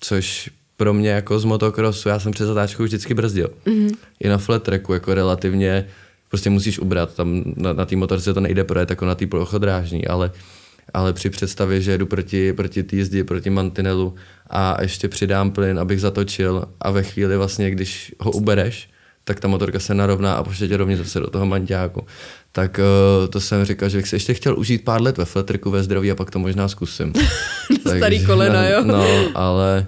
Což pro mě jako z motokrosu, já jsem přes už vždycky brzdil. Mm-hmm. I na flat tracku jako relativně prostě musíš ubrat, tam na, na té motorce to nejde projet jako na té plochodrážní, ale ale při představě, že jdu proti, proti týzdi, proti mantinelu a ještě přidám plyn, abych zatočil a ve chvíli vlastně, když ho ubereš, tak ta motorka se narovná a pošle tě rovně zase do toho mantiáku. Tak uh, to jsem říkal, že bych se ještě chtěl užít pár let ve fletrku ve zdraví a pak to možná zkusím. Starý Takže, kolena, jo? No, ale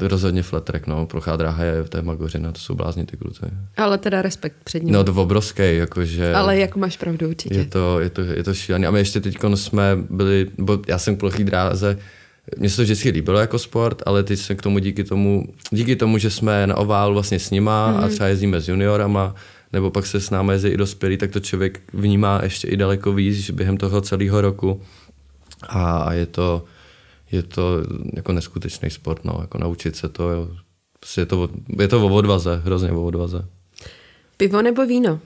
Rozhodně fletrek, no. Prochá dráha je, to je magořina, to jsou blázni ty kluci. Ale teda respekt před ním. No to obrovský, jakože... Ale jako máš pravdu určitě. Je to, je to, je to šílené. A my ještě teď jsme byli, bo já jsem k plochý dráze, mně se to vždycky líbilo jako sport, ale teď jsem k tomu díky tomu, díky tomu, že jsme na oválu vlastně s nima mm-hmm. a mhm. třeba jezdíme s juniorama, nebo pak se s námi jezdí i dospělí, tak to člověk vnímá ještě i daleko víc během toho celého roku. A je to, je to jako neskutečný sport, no, jako naučit se to, jo. Prostě je to, je to o odvaze, hrozně o odvaze. Pivo nebo víno?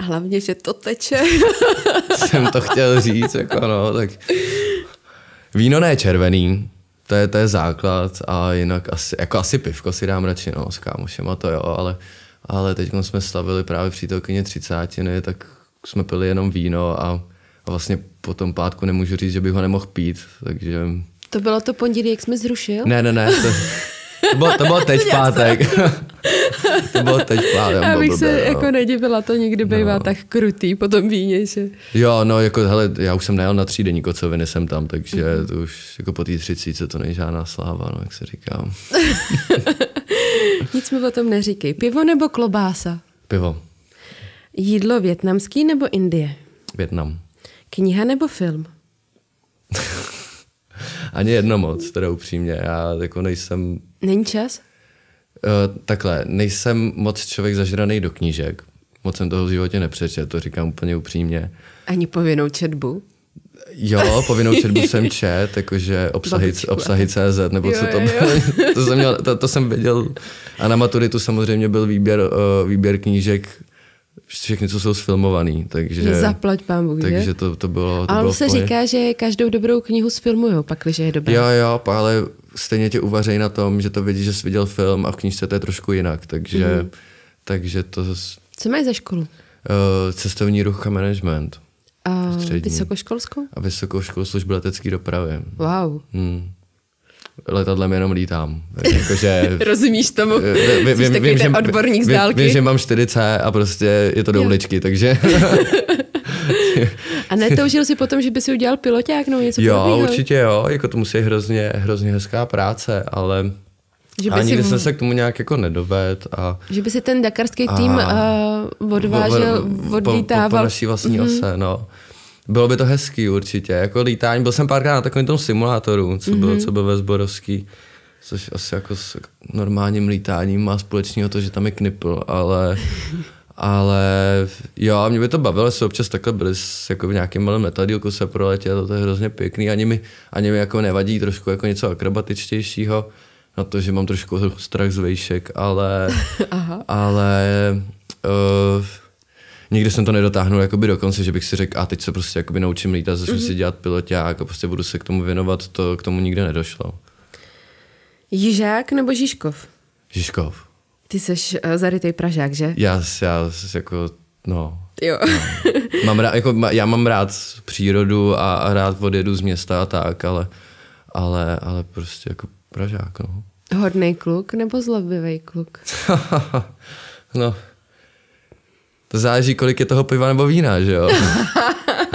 hlavně, že to teče. Jsem to chtěl říct, jako no, tak víno ne červený, to je, to je základ a jinak asi, jako asi pivko si dám radši, no, s kámošem a to jo, ale, ale teď jsme slavili právě přítelkyně třicátiny, tak jsme pili jenom víno a a vlastně po tom pátku nemůžu říct, že bych ho nemohl pít, takže... To bylo to pondělí, jak jsme zrušil? Ne, ne, ne, to, to, bylo, to bylo teď pátek. to bylo teď pátek. Já bych blbě, se no. jako nedivila, to nikdy no. bývá no. tak krutý po tom víně, že... Jo, no, jako, hele, já už jsem najel na tří denní kocoviny, jsem tam, takže mm to už jako po té třicíce to není žádná sláva, no, jak se říká. Nic mi o tom neříkej. Pivo nebo klobása? Pivo. Jídlo větnamský nebo Indie? Větnam. Kniha nebo film? Ani jedno moc, teda upřímně. Já jako nejsem... Není čas? Uh, takhle, nejsem moc člověk zažraný do knížek. Moc jsem toho v životě nepřečet, to říkám úplně upřímně. Ani povinnou četbu? Jo, povinnou četbu jsem čet, jakože obsahy, obsahy CZ, nebo jo, co to bylo. to, jsem měl, to, to jsem věděl. A na maturitu samozřejmě byl výběr, uh, výběr knížek všechny, co jsou sfilmovaný, takže... Zaplať pán Bůh, Takže to, to bylo... To ale bylo se říká, že každou dobrou knihu sfilmujou, pakliže je dobrá. Jo, jo, ale stejně tě uvařej na tom, že to vidíš, že jsi viděl film a v knižce to je trošku jinak, takže, mm. takže to... Co máš za školu? Uh, cestovní ruch a management. A vysokoškolskou? A vysokou školu služby letecké dopravy. Wow. Hmm letadlem jenom lítám. Jakože, Rozumíš tomu? Eh, vy, vy, vy, vím, vím, že, odborník z dálky. Vím, vím, že mám 4C a prostě je to do uličky, takže... a netoužil si potom, že by si udělal piloták nebo něco Jo, podobného? určitě jo, jako to musí hrozně, hrozně hezká práce, ale že by ani nikdy si, jsem se k tomu nějak jako nedoved. A, že by si ten dakarský tým a, uh, eh, odvážel, odlítával. Po, po, po naší vlastní mm-hmm. ose, no bylo by to hezký určitě, jako lítání. Byl jsem párkrát na takovém tom simulátoru, co, mm-hmm. bylo, mhm. co bylo ve Zborovský, což asi jako s normálním lítáním má společného to, že tam je knipl, ale... ale jo, mě by to bavilo, se občas takhle byli jako v nějakém malém letadílku se proletět, to je hrozně pěkný, ani mi, ani mi jako nevadí trošku jako něco akrobatičtějšího, na to, že mám trošku strach z vejšek, ale, Aha. ale uh, nikdy jsem to nedotáhnul jakoby do konce, že bych si řekl, a teď se prostě jakoby naučím lítat, začnu mm-hmm. si dělat pilotě a jako prostě budu se k tomu věnovat, to k tomu nikdy nedošlo. Jižák nebo Žižkov? Žižkov. Ty jsi uh, eh, zarytej Pražák, že? Já, já jako, no. Jo. no. Mám rád, jako, já mám rád přírodu a, a rád odjedu z města a tak, ale, ale, ale prostě jako Pražák, no. Hodný kluk nebo zlobivý kluk? no, to záleží, kolik je toho piva nebo vína, že jo?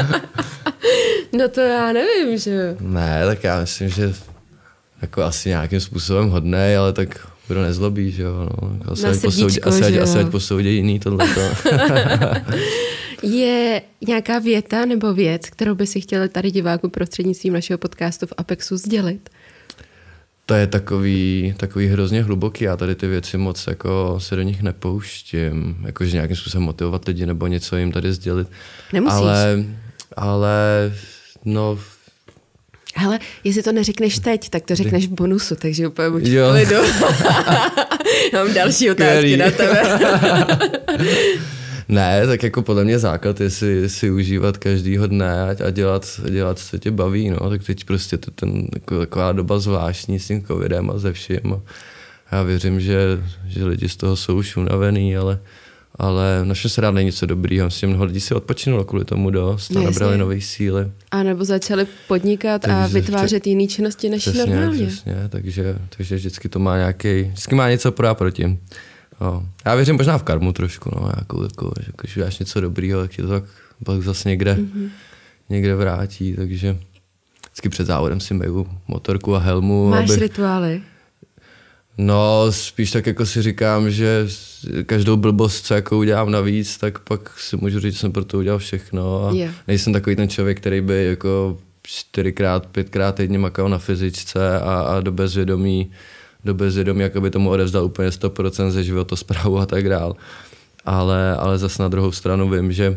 no to já nevím, že jo. Ne, tak já myslím, že jako asi nějakým způsobem hodné, ale tak kdo nezlobí, že jo. No. Asi, ať posoudí, asi, ať, asi ať posoudě jiný tohle. je nějaká věta nebo věc, kterou by si chtěl tady diváku prostřednictvím našeho podcastu v Apexu sdělit? to je takový, takový hrozně hluboký. Já tady ty věci moc jako se do nich nepouštím. Jakože nějakým způsobem motivovat lidi nebo něco jim tady sdělit. Nemusíš. Ale, ale no, Hele, jestli to neřekneš teď, tak to řekneš v bonusu, takže úplně buď jo. Mám další otázky Který? na tebe. Ne, tak jako podle mě základ je si, si užívat každýho dne a dělat, dělat, co tě baví, no. Tak teď prostě to, ten, jako, taková doba zvláštní s tím covidem a ze vším. já věřím, že, že lidi z toho jsou už unavený, ale ale našel se rád něco dobrýho. Myslím, mnoho lidí si odpočinulo kvůli tomu dost a no, nabrali nové síly. A nebo začali podnikat takže, a vytvářet jiné činnosti než přesně, normálně. Přesně, takže, takže vždycky to má nějaký, vždycky má něco pro a proti. No. Já věřím možná v karmu trošku, no, jako, jako, že když uděláš něco dobrýho, tak ti to tak pak zase někde, mm-hmm. někde vrátí, takže vždycky před závodem si meju motorku a helmu. Máš aby... rituály? No, spíš tak jako si říkám, že každou blbost, co jako udělám navíc, tak pak si můžu říct, že jsem pro to udělal všechno. A yeah. nejsem takový ten člověk, který by jako čtyřikrát, pětkrát týdně makal na fyzičce a, a do bezvědomí do bezvědomí, jako by tomu odevzdal úplně 100% ze životosprávu a tak dál. Ale, ale zase na druhou stranu vím, že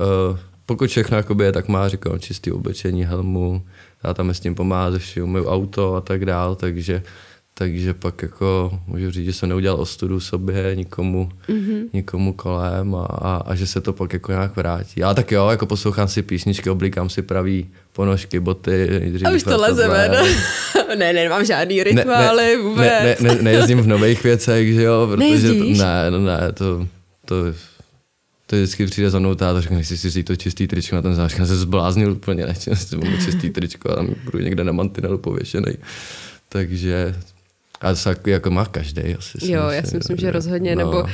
uh, pokud všechno jakoby je, tak má, říkám, čistý oblečení, helmu, já tam s tím pomáhá ze všeho, auto a tak dál, takže uh, takže pak jako můžu říct, že jsem neudělal ostudu sobě, nikomu, mm-hmm. nikomu kolem a, a, a, že se to pak jako nějak vrátí. Já tak jo, jako poslouchám si písničky, oblíkám si pravý ponožky, boty. a už to lezeme, no. ne, ne, nemám žádný rituály ne, ne, vůbec. Ne, ne, ne, nejezdím v nových věcech, že jo, protože to, ne, no, ne, to, to to vždycky přijde za mnou táta, řekne, nechci si říct to čistý tričko na ten zářek, se zbláznil úplně, nechci si čistý tričko a tam budu někde na mantinelu pověšený. Takže a to jako má každý asi. Jo, myslím, já si myslím, že rozhodně. No. Nebo uh,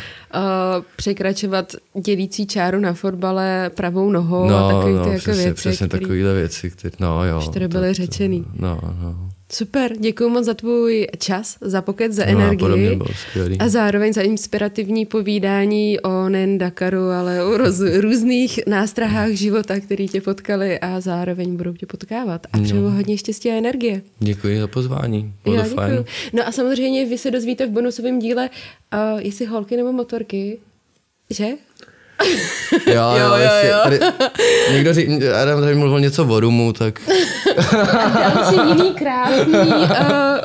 překračovat dělící čáru na fotbale pravou nohou no, a takový no, ty jako přesně, věci. Přesně který, takovýhle věci, které, no byly řečeny. no, no. Super, děkuji moc za tvůj čas, za pokec, za no, energii a, a zároveň za inspirativní povídání o nejen Dakaru, ale o roz, různých nástrahách života, který tě potkali a zároveň budou tě potkávat. A přeju no. hodně štěstí a energie. Děkuji za pozvání, bylo Já, fajn. No a samozřejmě vy se dozvíte v bonusovém díle, uh, jestli holky nebo motorky, že? Jo, jo, jo, jestli, jo. Tady, někdo řík, Adam tady mluvil něco o rumu, tak... Další jiný krásný uh,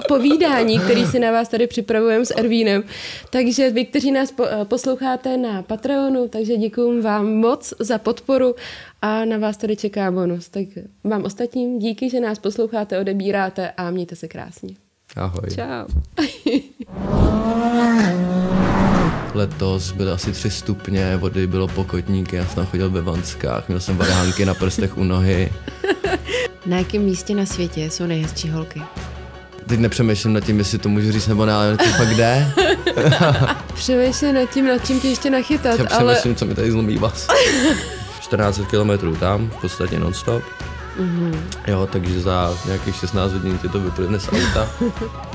povídání, který si na vás tady připravujeme s Ervínem. Takže vy, kteří nás po, uh, posloucháte na Patreonu, takže děkuji vám moc za podporu a na vás tady čeká bonus. Tak vám ostatním díky, že nás posloucháte, odebíráte a mějte se krásně. Ahoj. Ciao. Letos byly asi tři stupně, vody bylo pokotníky, já jsem tam chodil ve vanskách, měl jsem varhánky na prstech u nohy. Na jakém místě na světě jsou nejhezčí holky? Teď nepřemýšlím nad tím, jestli to můžu říct nebo ne, ale to fakt jde. přemýšlím nad tím, nad čím tě ještě nachytat, Já přemýšlím, co mi tady zlomí vás. 14 km tam, v podstatě non-stop. Mm-hmm. Jo, takže za nějakých 16 hodin ti to vyplyne z auta.